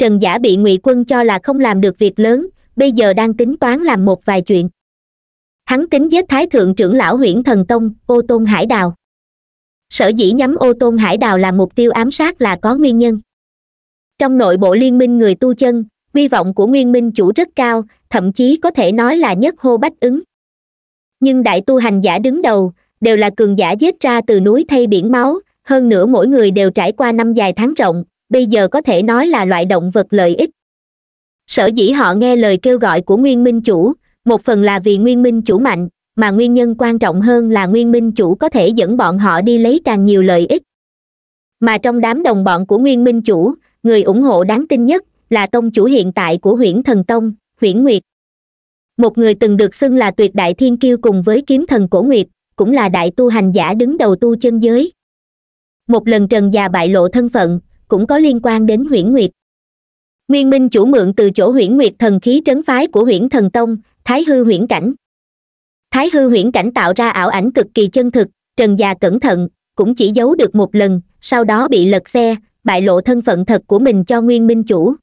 [SPEAKER 1] trần giả bị ngụy quân cho là không làm được việc lớn bây giờ đang tính toán làm một vài chuyện hắn tính giết thái thượng trưởng lão Huyễn thần tông ô tôn hải đào sở dĩ nhắm ô tôn hải đào làm mục tiêu ám sát là có nguyên nhân trong nội bộ liên minh người tu chân hy vọng của nguyên minh chủ rất cao thậm chí có thể nói là nhất hô bách ứng nhưng đại tu hành giả đứng đầu đều là cường giả giết ra từ núi thay biển máu hơn nữa mỗi người đều trải qua năm dài tháng rộng bây giờ có thể nói là loại động vật lợi ích sở dĩ họ nghe lời kêu gọi của nguyên minh chủ một phần là vì nguyên minh chủ mạnh mà nguyên nhân quan trọng hơn là nguyên minh chủ có thể dẫn bọn họ đi lấy càng nhiều lợi ích mà trong đám đồng bọn của nguyên minh chủ người ủng hộ đáng tin nhất là tông chủ hiện tại của huyễn thần tông huyễn nguyệt một người từng được xưng là tuyệt đại thiên kiêu cùng với kiếm thần cổ nguyệt cũng là đại tu hành giả đứng đầu tu chân giới một lần trần già bại lộ thân phận cũng có liên quan đến huyễn nguyệt nguyên minh chủ mượn từ chỗ huyễn nguyệt thần khí trấn phái của huyễn thần tông thái hư huyễn cảnh thái hư huyễn cảnh tạo ra ảo ảnh cực kỳ chân thực trần già cẩn thận cũng chỉ giấu được một lần sau đó bị lật xe bại lộ thân phận thật của mình cho nguyên minh chủ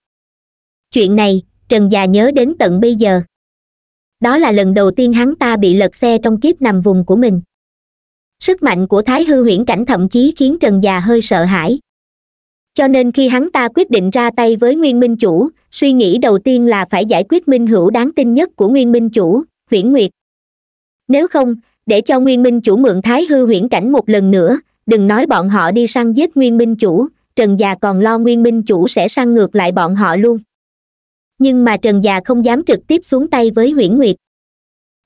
[SPEAKER 1] chuyện này trần già nhớ đến tận bây giờ đó là lần đầu tiên hắn ta bị lật xe trong kiếp nằm vùng của mình sức mạnh của thái hư huyễn cảnh thậm chí khiến trần già hơi sợ hãi cho nên khi hắn ta quyết định ra tay với nguyên minh chủ suy nghĩ đầu tiên là phải giải quyết minh hữu đáng tin nhất của nguyên minh chủ huyễn nguyệt nếu không để cho nguyên minh chủ mượn thái hư huyễn cảnh một lần nữa đừng nói bọn họ đi săn giết nguyên minh chủ trần già còn lo nguyên minh chủ sẽ săn ngược lại bọn họ luôn nhưng mà trần già không dám trực tiếp xuống tay với huyễn nguyệt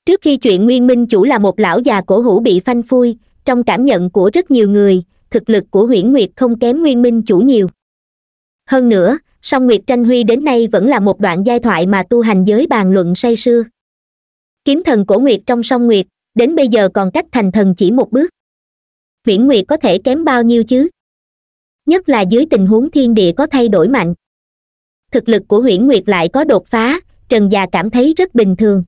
[SPEAKER 1] trước khi chuyện nguyên minh chủ là một lão già cổ hủ bị phanh phui trong cảm nhận của rất nhiều người thực lực của huyễn nguyệt không kém nguyên minh chủ nhiều hơn nữa song nguyệt tranh huy đến nay vẫn là một đoạn giai thoại mà tu hành giới bàn luận say sưa kiếm thần cổ nguyệt trong song nguyệt đến bây giờ còn cách thành thần chỉ một bước huyễn nguyệt có thể kém bao nhiêu chứ nhất là dưới tình huống thiên địa có thay đổi mạnh thực lực của huyễn nguyệt lại có đột phá trần già cảm thấy rất bình thường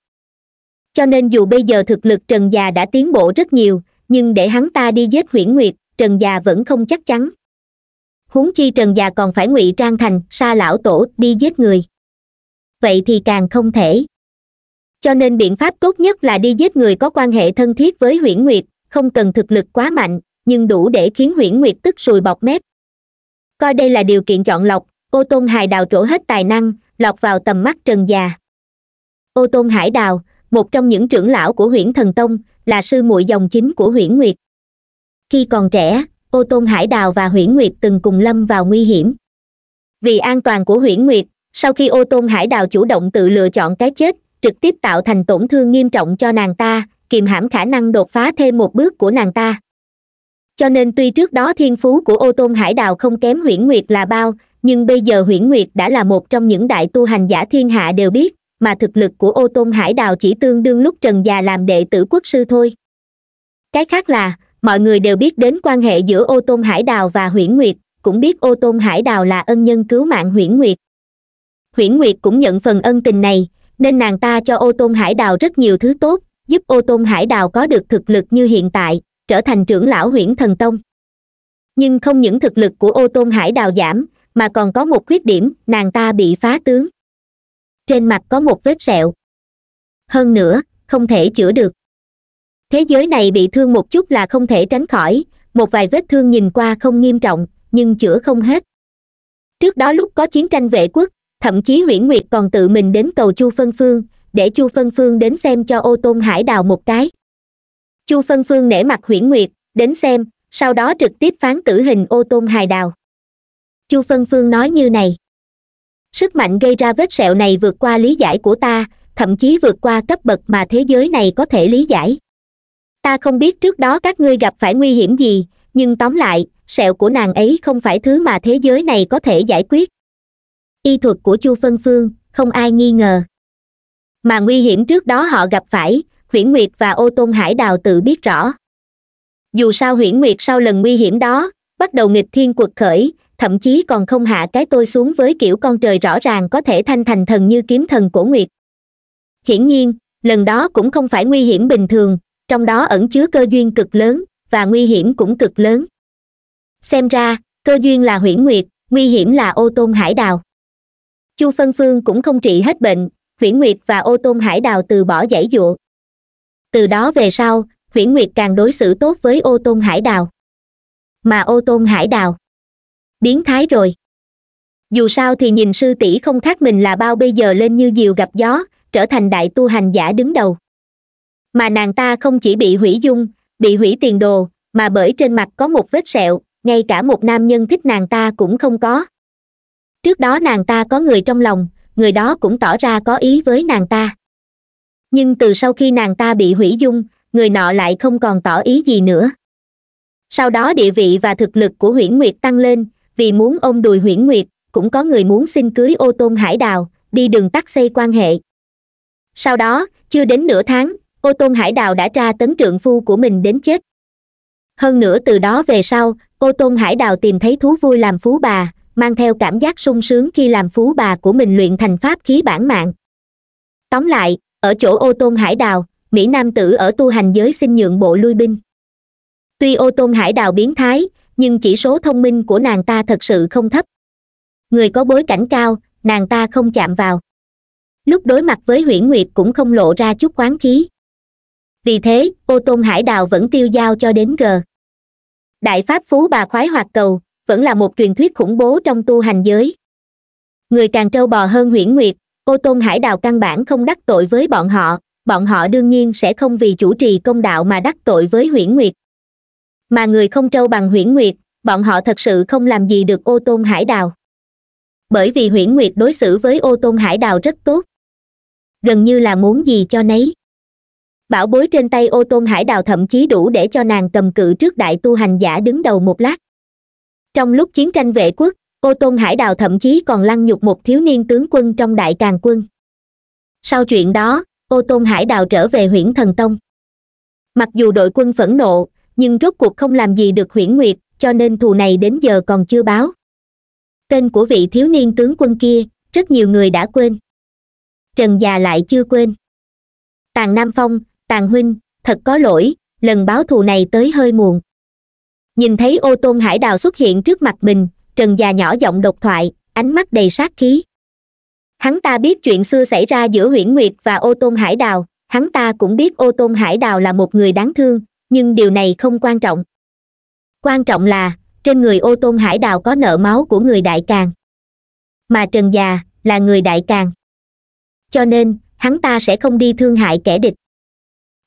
[SPEAKER 1] cho nên dù bây giờ thực lực trần già đã tiến bộ rất nhiều nhưng để hắn ta đi giết huyễn nguyệt trần già vẫn không chắc chắn huống chi trần già còn phải ngụy trang thành sa lão tổ đi giết người vậy thì càng không thể cho nên biện pháp tốt nhất là đi giết người có quan hệ thân thiết với huyễn nguyệt không cần thực lực quá mạnh nhưng đủ để khiến huyễn nguyệt tức sùi bọt mép coi đây là điều kiện chọn lọc ô tôn hài đào trổ hết tài năng lọt vào tầm mắt trần già ô tôn hải đào một trong những trưởng lão của huyễn thần tông là sư muội dòng chính của huyễn nguyệt khi còn trẻ ô tôn hải đào và huyễn nguyệt từng cùng lâm vào nguy hiểm vì an toàn của huyễn nguyệt sau khi ô tôn hải đào chủ động tự lựa chọn cái chết trực tiếp tạo thành tổn thương nghiêm trọng cho nàng ta kìm hãm khả năng đột phá thêm một bước của nàng ta cho nên tuy trước đó thiên phú của ô tôn hải đào không kém huyễn nguyệt là bao nhưng bây giờ huyễn nguyệt đã là một trong những đại tu hành giả thiên hạ đều biết mà thực lực của ô tôn hải đào chỉ tương đương lúc trần già làm đệ tử quốc sư thôi cái khác là mọi người đều biết đến quan hệ giữa ô tôn hải đào và huyễn nguyệt cũng biết ô tôn hải đào là ân nhân cứu mạng huyễn nguyệt huyễn nguyệt cũng nhận phần ân tình này nên nàng ta cho ô tôn hải đào rất nhiều thứ tốt giúp ô tôn hải đào có được thực lực như hiện tại trở thành trưởng lão huyễn thần tông nhưng không những thực lực của ô tôn hải đào giảm mà còn có một khuyết điểm nàng ta bị phá tướng trên mặt có một vết sẹo hơn nữa không thể chữa được thế giới này bị thương một chút là không thể tránh khỏi một vài vết thương nhìn qua không nghiêm trọng nhưng chữa không hết trước đó lúc có chiến tranh vệ quốc thậm chí huyễn nguyệt còn tự mình đến cầu chu phân phương để chu phân phương đến xem cho ô tôn hải đào một cái chu phân phương nể mặt huyễn nguyệt đến xem sau đó trực tiếp phán tử hình ô tôn hải đào chu phân phương nói như này sức mạnh gây ra vết sẹo này vượt qua lý giải của ta thậm chí vượt qua cấp bậc mà thế giới này có thể lý giải ta không biết trước đó các ngươi gặp phải nguy hiểm gì nhưng tóm lại sẹo của nàng ấy không phải thứ mà thế giới này có thể giải quyết y thuật của chu phân phương không ai nghi ngờ mà nguy hiểm trước đó họ gặp phải huyễn nguyệt và ô tôn hải đào tự biết rõ dù sao huyễn nguyệt sau lần nguy hiểm đó bắt đầu nghịch thiên quật khởi thậm chí còn không hạ cái tôi xuống với kiểu con trời rõ ràng có thể thanh thành thần như kiếm thần cổ nguyệt hiển nhiên lần đó cũng không phải nguy hiểm bình thường trong đó ẩn chứa cơ duyên cực lớn và nguy hiểm cũng cực lớn xem ra cơ duyên là huyễn nguyệt nguy hiểm là ô tôn hải đào chu phân phương cũng không trị hết bệnh huyễn nguyệt và ô tôn hải đào từ bỏ giải dụa từ đó về sau huyễn nguyệt càng đối xử tốt với ô tôn hải đào mà ô tôn hải đào biến thái rồi dù sao thì nhìn sư tỷ không khác mình là bao bây giờ lên như diều gặp gió trở thành đại tu hành giả đứng đầu mà nàng ta không chỉ bị hủy dung bị hủy tiền đồ mà bởi trên mặt có một vết sẹo ngay cả một nam nhân thích nàng ta cũng không có trước đó nàng ta có người trong lòng người đó cũng tỏ ra có ý với nàng ta nhưng từ sau khi nàng ta bị hủy dung người nọ lại không còn tỏ ý gì nữa sau đó địa vị và thực lực của huyễn nguyệt tăng lên vì muốn ôm đùi huyễn nguyệt cũng có người muốn xin cưới ô tôn hải đào đi đường tắt xây quan hệ sau đó chưa đến nửa tháng ô tôn hải đào đã tra tấn trượng phu của mình đến chết hơn nữa từ đó về sau ô tôn hải đào tìm thấy thú vui làm phú bà mang theo cảm giác sung sướng khi làm phú bà của mình luyện thành pháp khí bản mạng tóm lại ở chỗ ô tôn hải đào mỹ nam tử ở tu hành giới xin nhượng bộ lui binh tuy ô tôn hải đào biến thái nhưng chỉ số thông minh của nàng ta thật sự không thấp người có bối cảnh cao nàng ta không chạm vào lúc đối mặt với huyễn nguyệt cũng không lộ ra chút oán khí vì thế ô tôn hải đào vẫn tiêu dao cho đến gờ đại pháp phú bà khoái hoạt cầu vẫn là một truyền thuyết khủng bố trong tu hành giới người càng trâu bò hơn huyễn nguyệt ô tôn hải đào căn bản không đắc tội với bọn họ bọn họ đương nhiên sẽ không vì chủ trì công đạo mà đắc tội với huyễn nguyệt mà người không trâu bằng huyễn nguyệt bọn họ thật sự không làm gì được ô tôn hải đào bởi vì huyễn nguyệt đối xử với ô tôn hải đào rất tốt gần như là muốn gì cho nấy bảo bối trên tay ô tôn hải đào thậm chí đủ để cho nàng cầm cự trước đại tu hành giả đứng đầu một lát trong lúc chiến tranh vệ quốc ô tôn hải đào thậm chí còn lăng nhục một thiếu niên tướng quân trong đại càng quân sau chuyện đó ô tôn hải đào trở về huyện thần tông mặc dù đội quân phẫn nộ nhưng rốt cuộc không làm gì được huyễn nguyệt cho nên thù này đến giờ còn chưa báo tên của vị thiếu niên tướng quân kia rất nhiều người đã quên trần già lại chưa quên tàng nam phong tàn huynh thật có lỗi lần báo thù này tới hơi muộn nhìn thấy ô tôn hải đào xuất hiện trước mặt mình trần già nhỏ giọng độc thoại ánh mắt đầy sát khí hắn ta biết chuyện xưa xảy ra giữa huyễn nguyệt và ô tôn hải đào hắn ta cũng biết ô tôn hải đào là một người đáng thương nhưng điều này không quan trọng quan trọng là trên người ô tôn hải đào có nợ máu của người đại càng mà trần già là người đại càng cho nên hắn ta sẽ không đi thương hại kẻ địch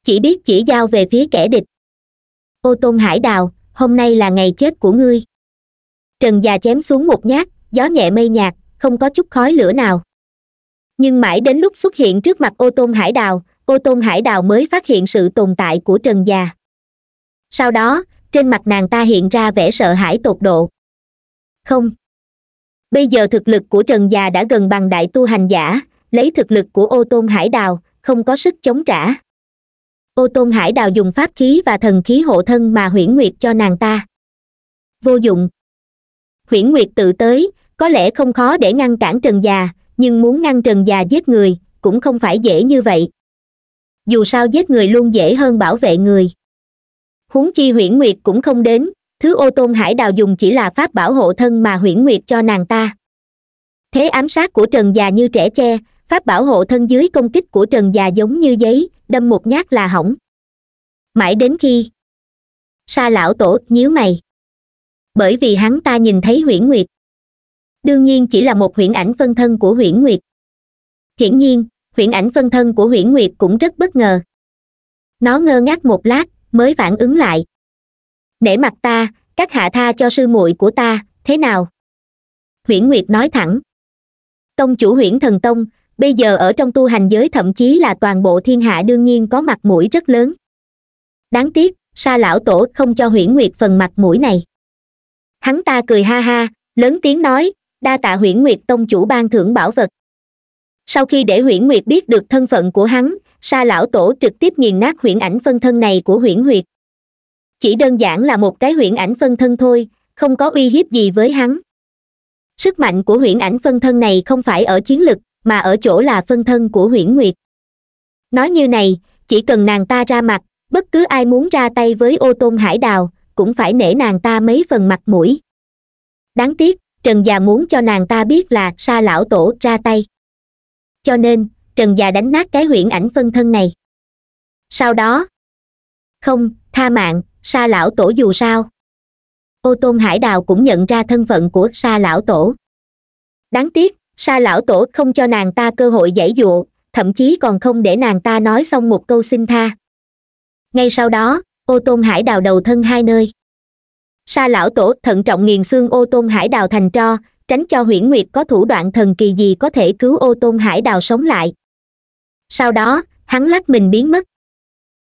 [SPEAKER 1] chỉ biết chỉ giao về phía kẻ địch ô tôn hải đào hôm nay là ngày chết của ngươi trần già chém xuống một nhát gió nhẹ mây nhạt không có chút khói lửa nào nhưng mãi đến lúc xuất hiện trước mặt ô tôn hải đào ô tôn hải đào mới phát hiện sự tồn tại của trần già sau đó trên mặt nàng ta hiện ra vẻ sợ hãi tột độ không bây giờ thực lực của trần già đã gần bằng đại tu hành giả lấy thực lực của ô tôn hải đào không có sức chống trả ô tôn hải đào dùng pháp khí và thần khí hộ thân mà huyễn nguyệt cho nàng ta vô dụng huyễn nguyệt tự tới có lẽ không khó để ngăn cản trần già nhưng muốn ngăn trần già giết người cũng không phải dễ như vậy dù sao giết người luôn dễ hơn bảo vệ người huống chi huyễn nguyệt cũng không đến thứ ô tôn hải đào dùng chỉ là pháp bảo hộ thân mà huyễn nguyệt cho nàng ta thế ám sát của trần già như trẻ tre pháp bảo hộ thân dưới công kích của trần già giống như giấy đâm một nhát là hỏng mãi đến khi sa lão tổ nhíu mày bởi vì hắn ta nhìn thấy huyễn nguyệt đương nhiên chỉ là một huyễn ảnh phân thân của huyễn nguyệt hiển nhiên huyễn ảnh phân thân của huyễn nguyệt cũng rất bất ngờ nó ngơ ngác một lát mới phản ứng lại nể mặt ta các hạ tha cho sư muội của ta thế nào huyễn nguyệt nói thẳng công chủ huyễn thần tông bây giờ ở trong tu hành giới thậm chí là toàn bộ thiên hạ đương nhiên có mặt mũi rất lớn đáng tiếc sa lão tổ không cho huyễn nguyệt phần mặt mũi này hắn ta cười ha ha lớn tiếng nói đa tạ huyễn nguyệt tông chủ ban thưởng bảo vật sau khi để huyễn nguyệt biết được thân phận của hắn sa lão tổ trực tiếp nghiền nát huyễn ảnh phân thân này của huyễn nguyệt chỉ đơn giản là một cái huyễn ảnh phân thân thôi không có uy hiếp gì với hắn sức mạnh của huyễn ảnh phân thân này không phải ở chiến lực mà ở chỗ là phân thân của huyễn nguyệt nói như này chỉ cần nàng ta ra mặt bất cứ ai muốn ra tay với ô tôn hải đào cũng phải nể nàng ta mấy phần mặt mũi đáng tiếc trần già muốn cho nàng ta biết là sa lão tổ ra tay cho nên trần già đánh nát cái huyễn ảnh phân thân này sau đó không tha mạng sa lão tổ dù sao ô tôn hải đào cũng nhận ra thân phận của sa lão tổ đáng tiếc sa lão tổ không cho nàng ta cơ hội giải dụ, thậm chí còn không để nàng ta nói xong một câu xin tha ngay sau đó ô tôn hải đào đầu thân hai nơi sa lão tổ thận trọng nghiền xương ô tôn hải đào thành tro tránh cho huyễn nguyệt có thủ đoạn thần kỳ gì có thể cứu ô tôn hải đào sống lại sau đó hắn lắc mình biến mất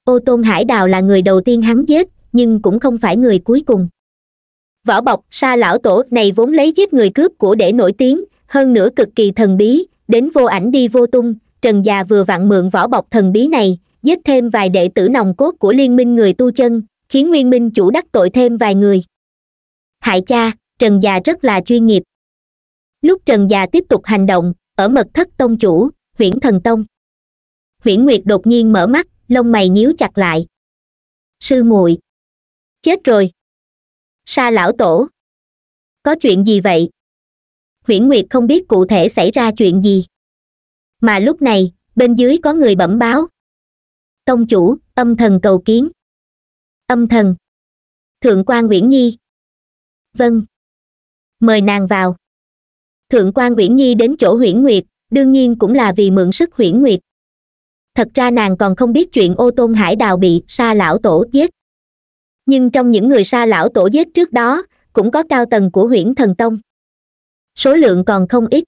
[SPEAKER 1] ô tôn hải đào là người đầu tiên hắn giết nhưng cũng không phải người cuối cùng võ bọc sa lão tổ này vốn lấy giết người cướp của để nổi tiếng hơn nữa cực kỳ thần bí đến vô ảnh đi vô tung trần già vừa vặn mượn vỏ bọc thần bí này giết thêm vài đệ tử nòng cốt của liên minh người tu chân khiến nguyên minh chủ đắc tội thêm vài người hại cha trần già rất là chuyên nghiệp lúc trần già tiếp tục hành động ở mật thất tông chủ huyễn thần tông huyễn nguyệt đột nhiên mở mắt lông mày nhíu chặt lại sư muội chết rồi sa lão tổ có chuyện gì vậy huyễn nguyệt không biết cụ thể xảy ra chuyện gì mà lúc này bên dưới có người bẩm báo tông chủ âm thần cầu kiến âm thần thượng quan uyển nhi vâng mời nàng vào thượng quan uyển nhi đến chỗ huyễn nguyệt đương nhiên cũng là vì mượn sức huyễn nguyệt thật ra nàng còn không biết chuyện ô tôn hải đào bị sa lão tổ giết nhưng trong những người sa lão tổ giết trước đó cũng có cao tầng của huyễn thần tông số lượng còn không ít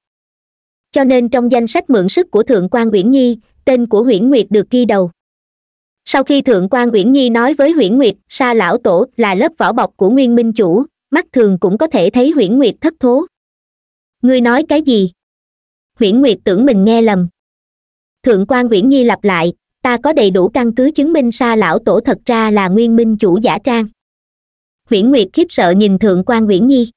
[SPEAKER 1] cho nên trong danh sách mượn sức của thượng quan nguyễn nhi tên của nguyễn nguyệt được ghi đầu sau khi thượng quan nguyễn nhi nói với nguyễn nguyệt sa lão tổ là lớp vỏ bọc của nguyên minh chủ mắt thường cũng có thể thấy nguyễn nguyệt thất thố ngươi nói cái gì nguyễn nguyệt tưởng mình nghe lầm thượng quan nguyễn nhi lặp lại ta có đầy đủ căn cứ chứng minh sa lão tổ thật ra là nguyên minh chủ giả trang nguyễn nguyệt khiếp sợ nhìn thượng quan nguyễn nhi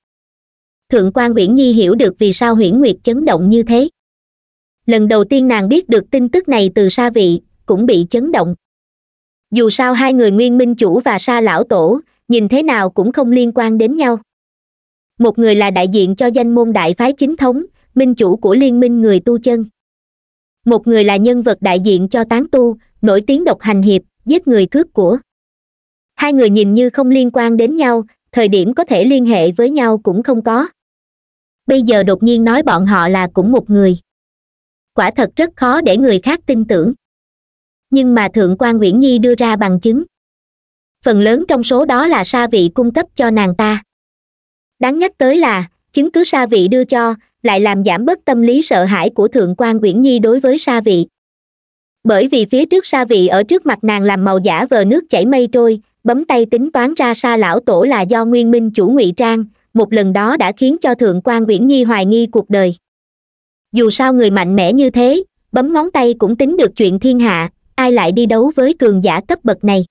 [SPEAKER 1] thượng quan uyển nhi hiểu được vì sao huyễn nguyệt chấn động như thế lần đầu tiên nàng biết được tin tức này từ sa vị cũng bị chấn động dù sao hai người nguyên minh chủ và sa lão tổ nhìn thế nào cũng không liên quan đến nhau một người là đại diện cho danh môn đại phái chính thống minh chủ của liên minh người tu chân một người là nhân vật đại diện cho tán tu nổi tiếng độc hành hiệp giết người cướp của hai người nhìn như không liên quan đến nhau thời điểm có thể liên hệ với nhau cũng không có bây giờ đột nhiên nói bọn họ là cũng một người quả thật rất khó để người khác tin tưởng nhưng mà thượng quan nguyễn nhi đưa ra bằng chứng phần lớn trong số đó là sa vị cung cấp cho nàng ta đáng nhắc tới là chứng cứ sa vị đưa cho lại làm giảm bớt tâm lý sợ hãi của thượng quan nguyễn nhi đối với sa vị bởi vì phía trước sa vị ở trước mặt nàng làm màu giả vờ nước chảy mây trôi bấm tay tính toán ra sa lão tổ là do nguyên minh chủ ngụy trang một lần đó đã khiến cho thượng quan uyển nhi hoài nghi cuộc đời dù sao người mạnh mẽ như thế bấm ngón tay cũng tính được chuyện thiên hạ ai lại đi đấu với cường giả cấp bậc này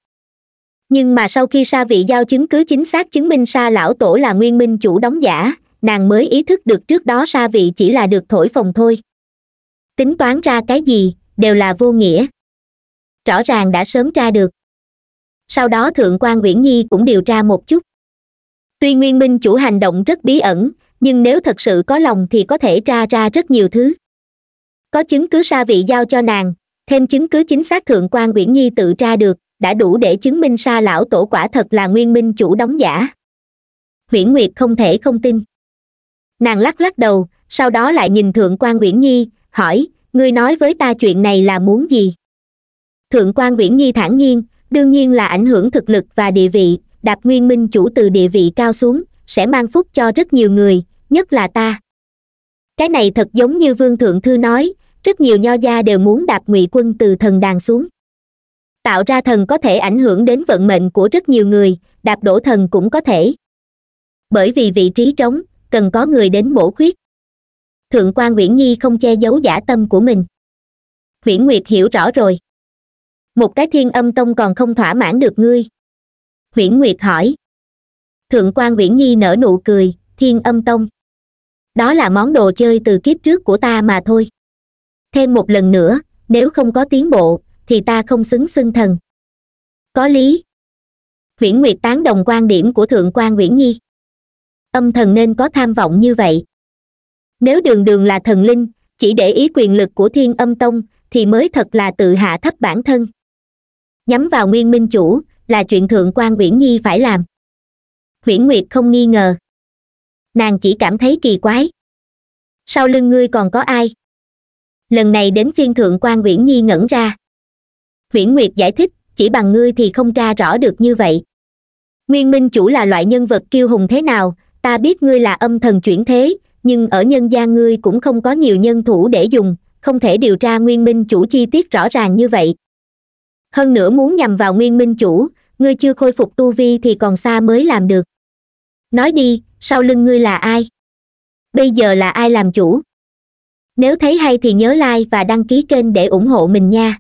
[SPEAKER 1] nhưng mà sau khi sa vị giao chứng cứ chính xác chứng minh sa lão tổ là nguyên minh chủ đóng giả nàng mới ý thức được trước đó sa vị chỉ là được thổi phồng thôi tính toán ra cái gì đều là vô nghĩa rõ ràng đã sớm ra được sau đó thượng quan uyển nhi cũng điều tra một chút tuy nguyên minh chủ hành động rất bí ẩn nhưng nếu thật sự có lòng thì có thể tra ra rất nhiều thứ có chứng cứ sa vị giao cho nàng thêm chứng cứ chính xác thượng quan uyển nhi tự tra được đã đủ để chứng minh sa lão tổ quả thật là nguyên minh chủ đóng giả uyển nguyệt không thể không tin nàng lắc lắc đầu sau đó lại nhìn thượng quan uyển nhi hỏi ngươi nói với ta chuyện này là muốn gì thượng quan uyển nhi thản nhiên đương nhiên là ảnh hưởng thực lực và địa vị đạp nguyên minh chủ từ địa vị cao xuống sẽ mang phúc cho rất nhiều người nhất là ta cái này thật giống như vương thượng thư nói rất nhiều nho gia đều muốn đạp ngụy quân từ thần đàn xuống tạo ra thần có thể ảnh hưởng đến vận mệnh của rất nhiều người đạp đổ thần cũng có thể bởi vì vị trí trống cần có người đến bổ khuyết thượng quan nguyễn nhi không che giấu giả tâm của mình nguyễn nguyệt hiểu rõ rồi một cái thiên âm tông còn không thỏa mãn được ngươi huyễn nguyệt hỏi thượng quan uyển nhi nở nụ cười thiên âm tông đó là món đồ chơi từ kiếp trước của ta mà thôi thêm một lần nữa nếu không có tiến bộ thì ta không xứng xưng thần có lý huyễn nguyệt tán đồng quan điểm của thượng quan uyển nhi âm thần nên có tham vọng như vậy nếu đường đường là thần linh chỉ để ý quyền lực của thiên âm tông thì mới thật là tự hạ thấp bản thân nhắm vào nguyên minh chủ là chuyện thượng quan uyển nhi phải làm uyển nguyệt không nghi ngờ nàng chỉ cảm thấy kỳ quái sau lưng ngươi còn có ai lần này đến phiên thượng quan uyển nhi ngẩn ra uyển nguyệt giải thích chỉ bằng ngươi thì không tra rõ được như vậy nguyên minh chủ là loại nhân vật kiêu hùng thế nào ta biết ngươi là âm thần chuyển thế nhưng ở nhân gian ngươi cũng không có nhiều nhân thủ để dùng không thể điều tra nguyên minh chủ chi tiết rõ ràng như vậy hơn nữa muốn nhằm vào nguyên minh chủ ngươi chưa khôi phục tu vi thì còn xa mới làm được nói đi sau lưng ngươi là ai bây giờ là ai làm chủ nếu thấy hay thì nhớ like và đăng ký kênh để ủng hộ mình nha